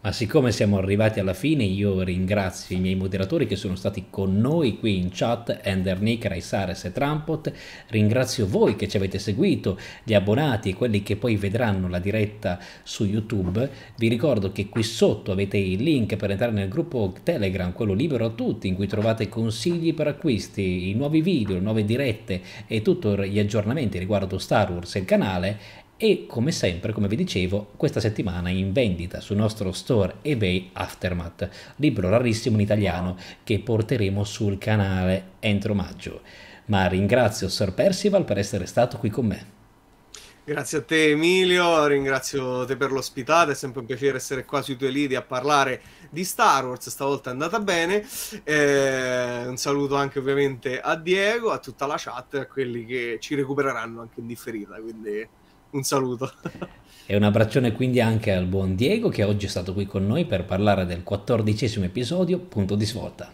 ma siccome siamo arrivati alla fine io ringrazio i miei moderatori che sono stati con noi qui in chat, Ender Nick, Raisares e Trampot, ringrazio voi che ci avete seguito, gli abbonati e quelli che poi vedranno la diretta su YouTube, vi ricordo che qui sotto avete il link per entrare nel gruppo Telegram, quello libero a tutti, in cui trovate consigli per acquisti, i nuovi video, le nuove dirette e tutti gli aggiornamenti riguardo Star Wars e il canale e come sempre, come vi dicevo, questa settimana in vendita sul nostro store eBay Aftermath, libro rarissimo in italiano che porteremo sul canale entro maggio. Ma ringrazio Sir Percival per essere stato qui con me. Grazie a te Emilio, ringrazio te per l'ospitata, è sempre un piacere essere qua sui tuoi lidi a parlare di Star Wars, stavolta è andata bene, eh, un saluto anche ovviamente a Diego, a tutta la chat, a quelli che ci recupereranno anche in differita, quindi un saluto. E un abbraccione quindi anche al buon Diego che oggi è stato qui con noi per parlare del quattordicesimo episodio, punto di svolta.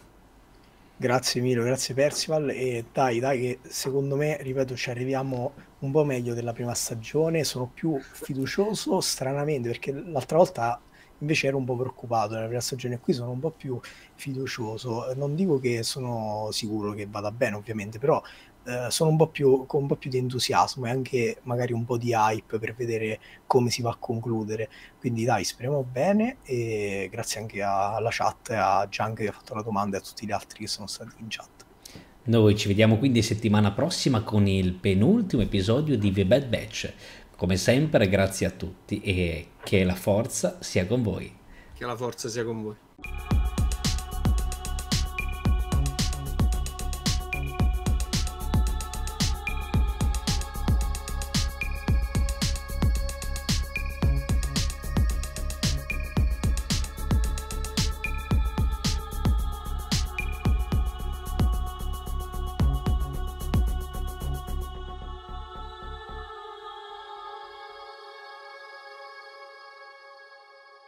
Grazie Milo, grazie Percival e dai dai che secondo me, ripeto, ci arriviamo un po' meglio della prima stagione, sono più fiducioso stranamente perché l'altra volta invece ero un po' preoccupato nella prima stagione qui sono un po' più fiducioso non dico che sono sicuro che vada bene ovviamente però eh, sono un po' più, con un po' più di entusiasmo e anche magari un po' di hype per vedere come si va a concludere. Quindi dai, speriamo bene e grazie anche alla chat, a Gian che ha fatto la domanda e a tutti gli altri che sono stati in chat. Noi ci vediamo quindi settimana prossima con il penultimo episodio di The Bad Batch. Come sempre, grazie a tutti e che la forza sia con voi. Che la forza sia con voi.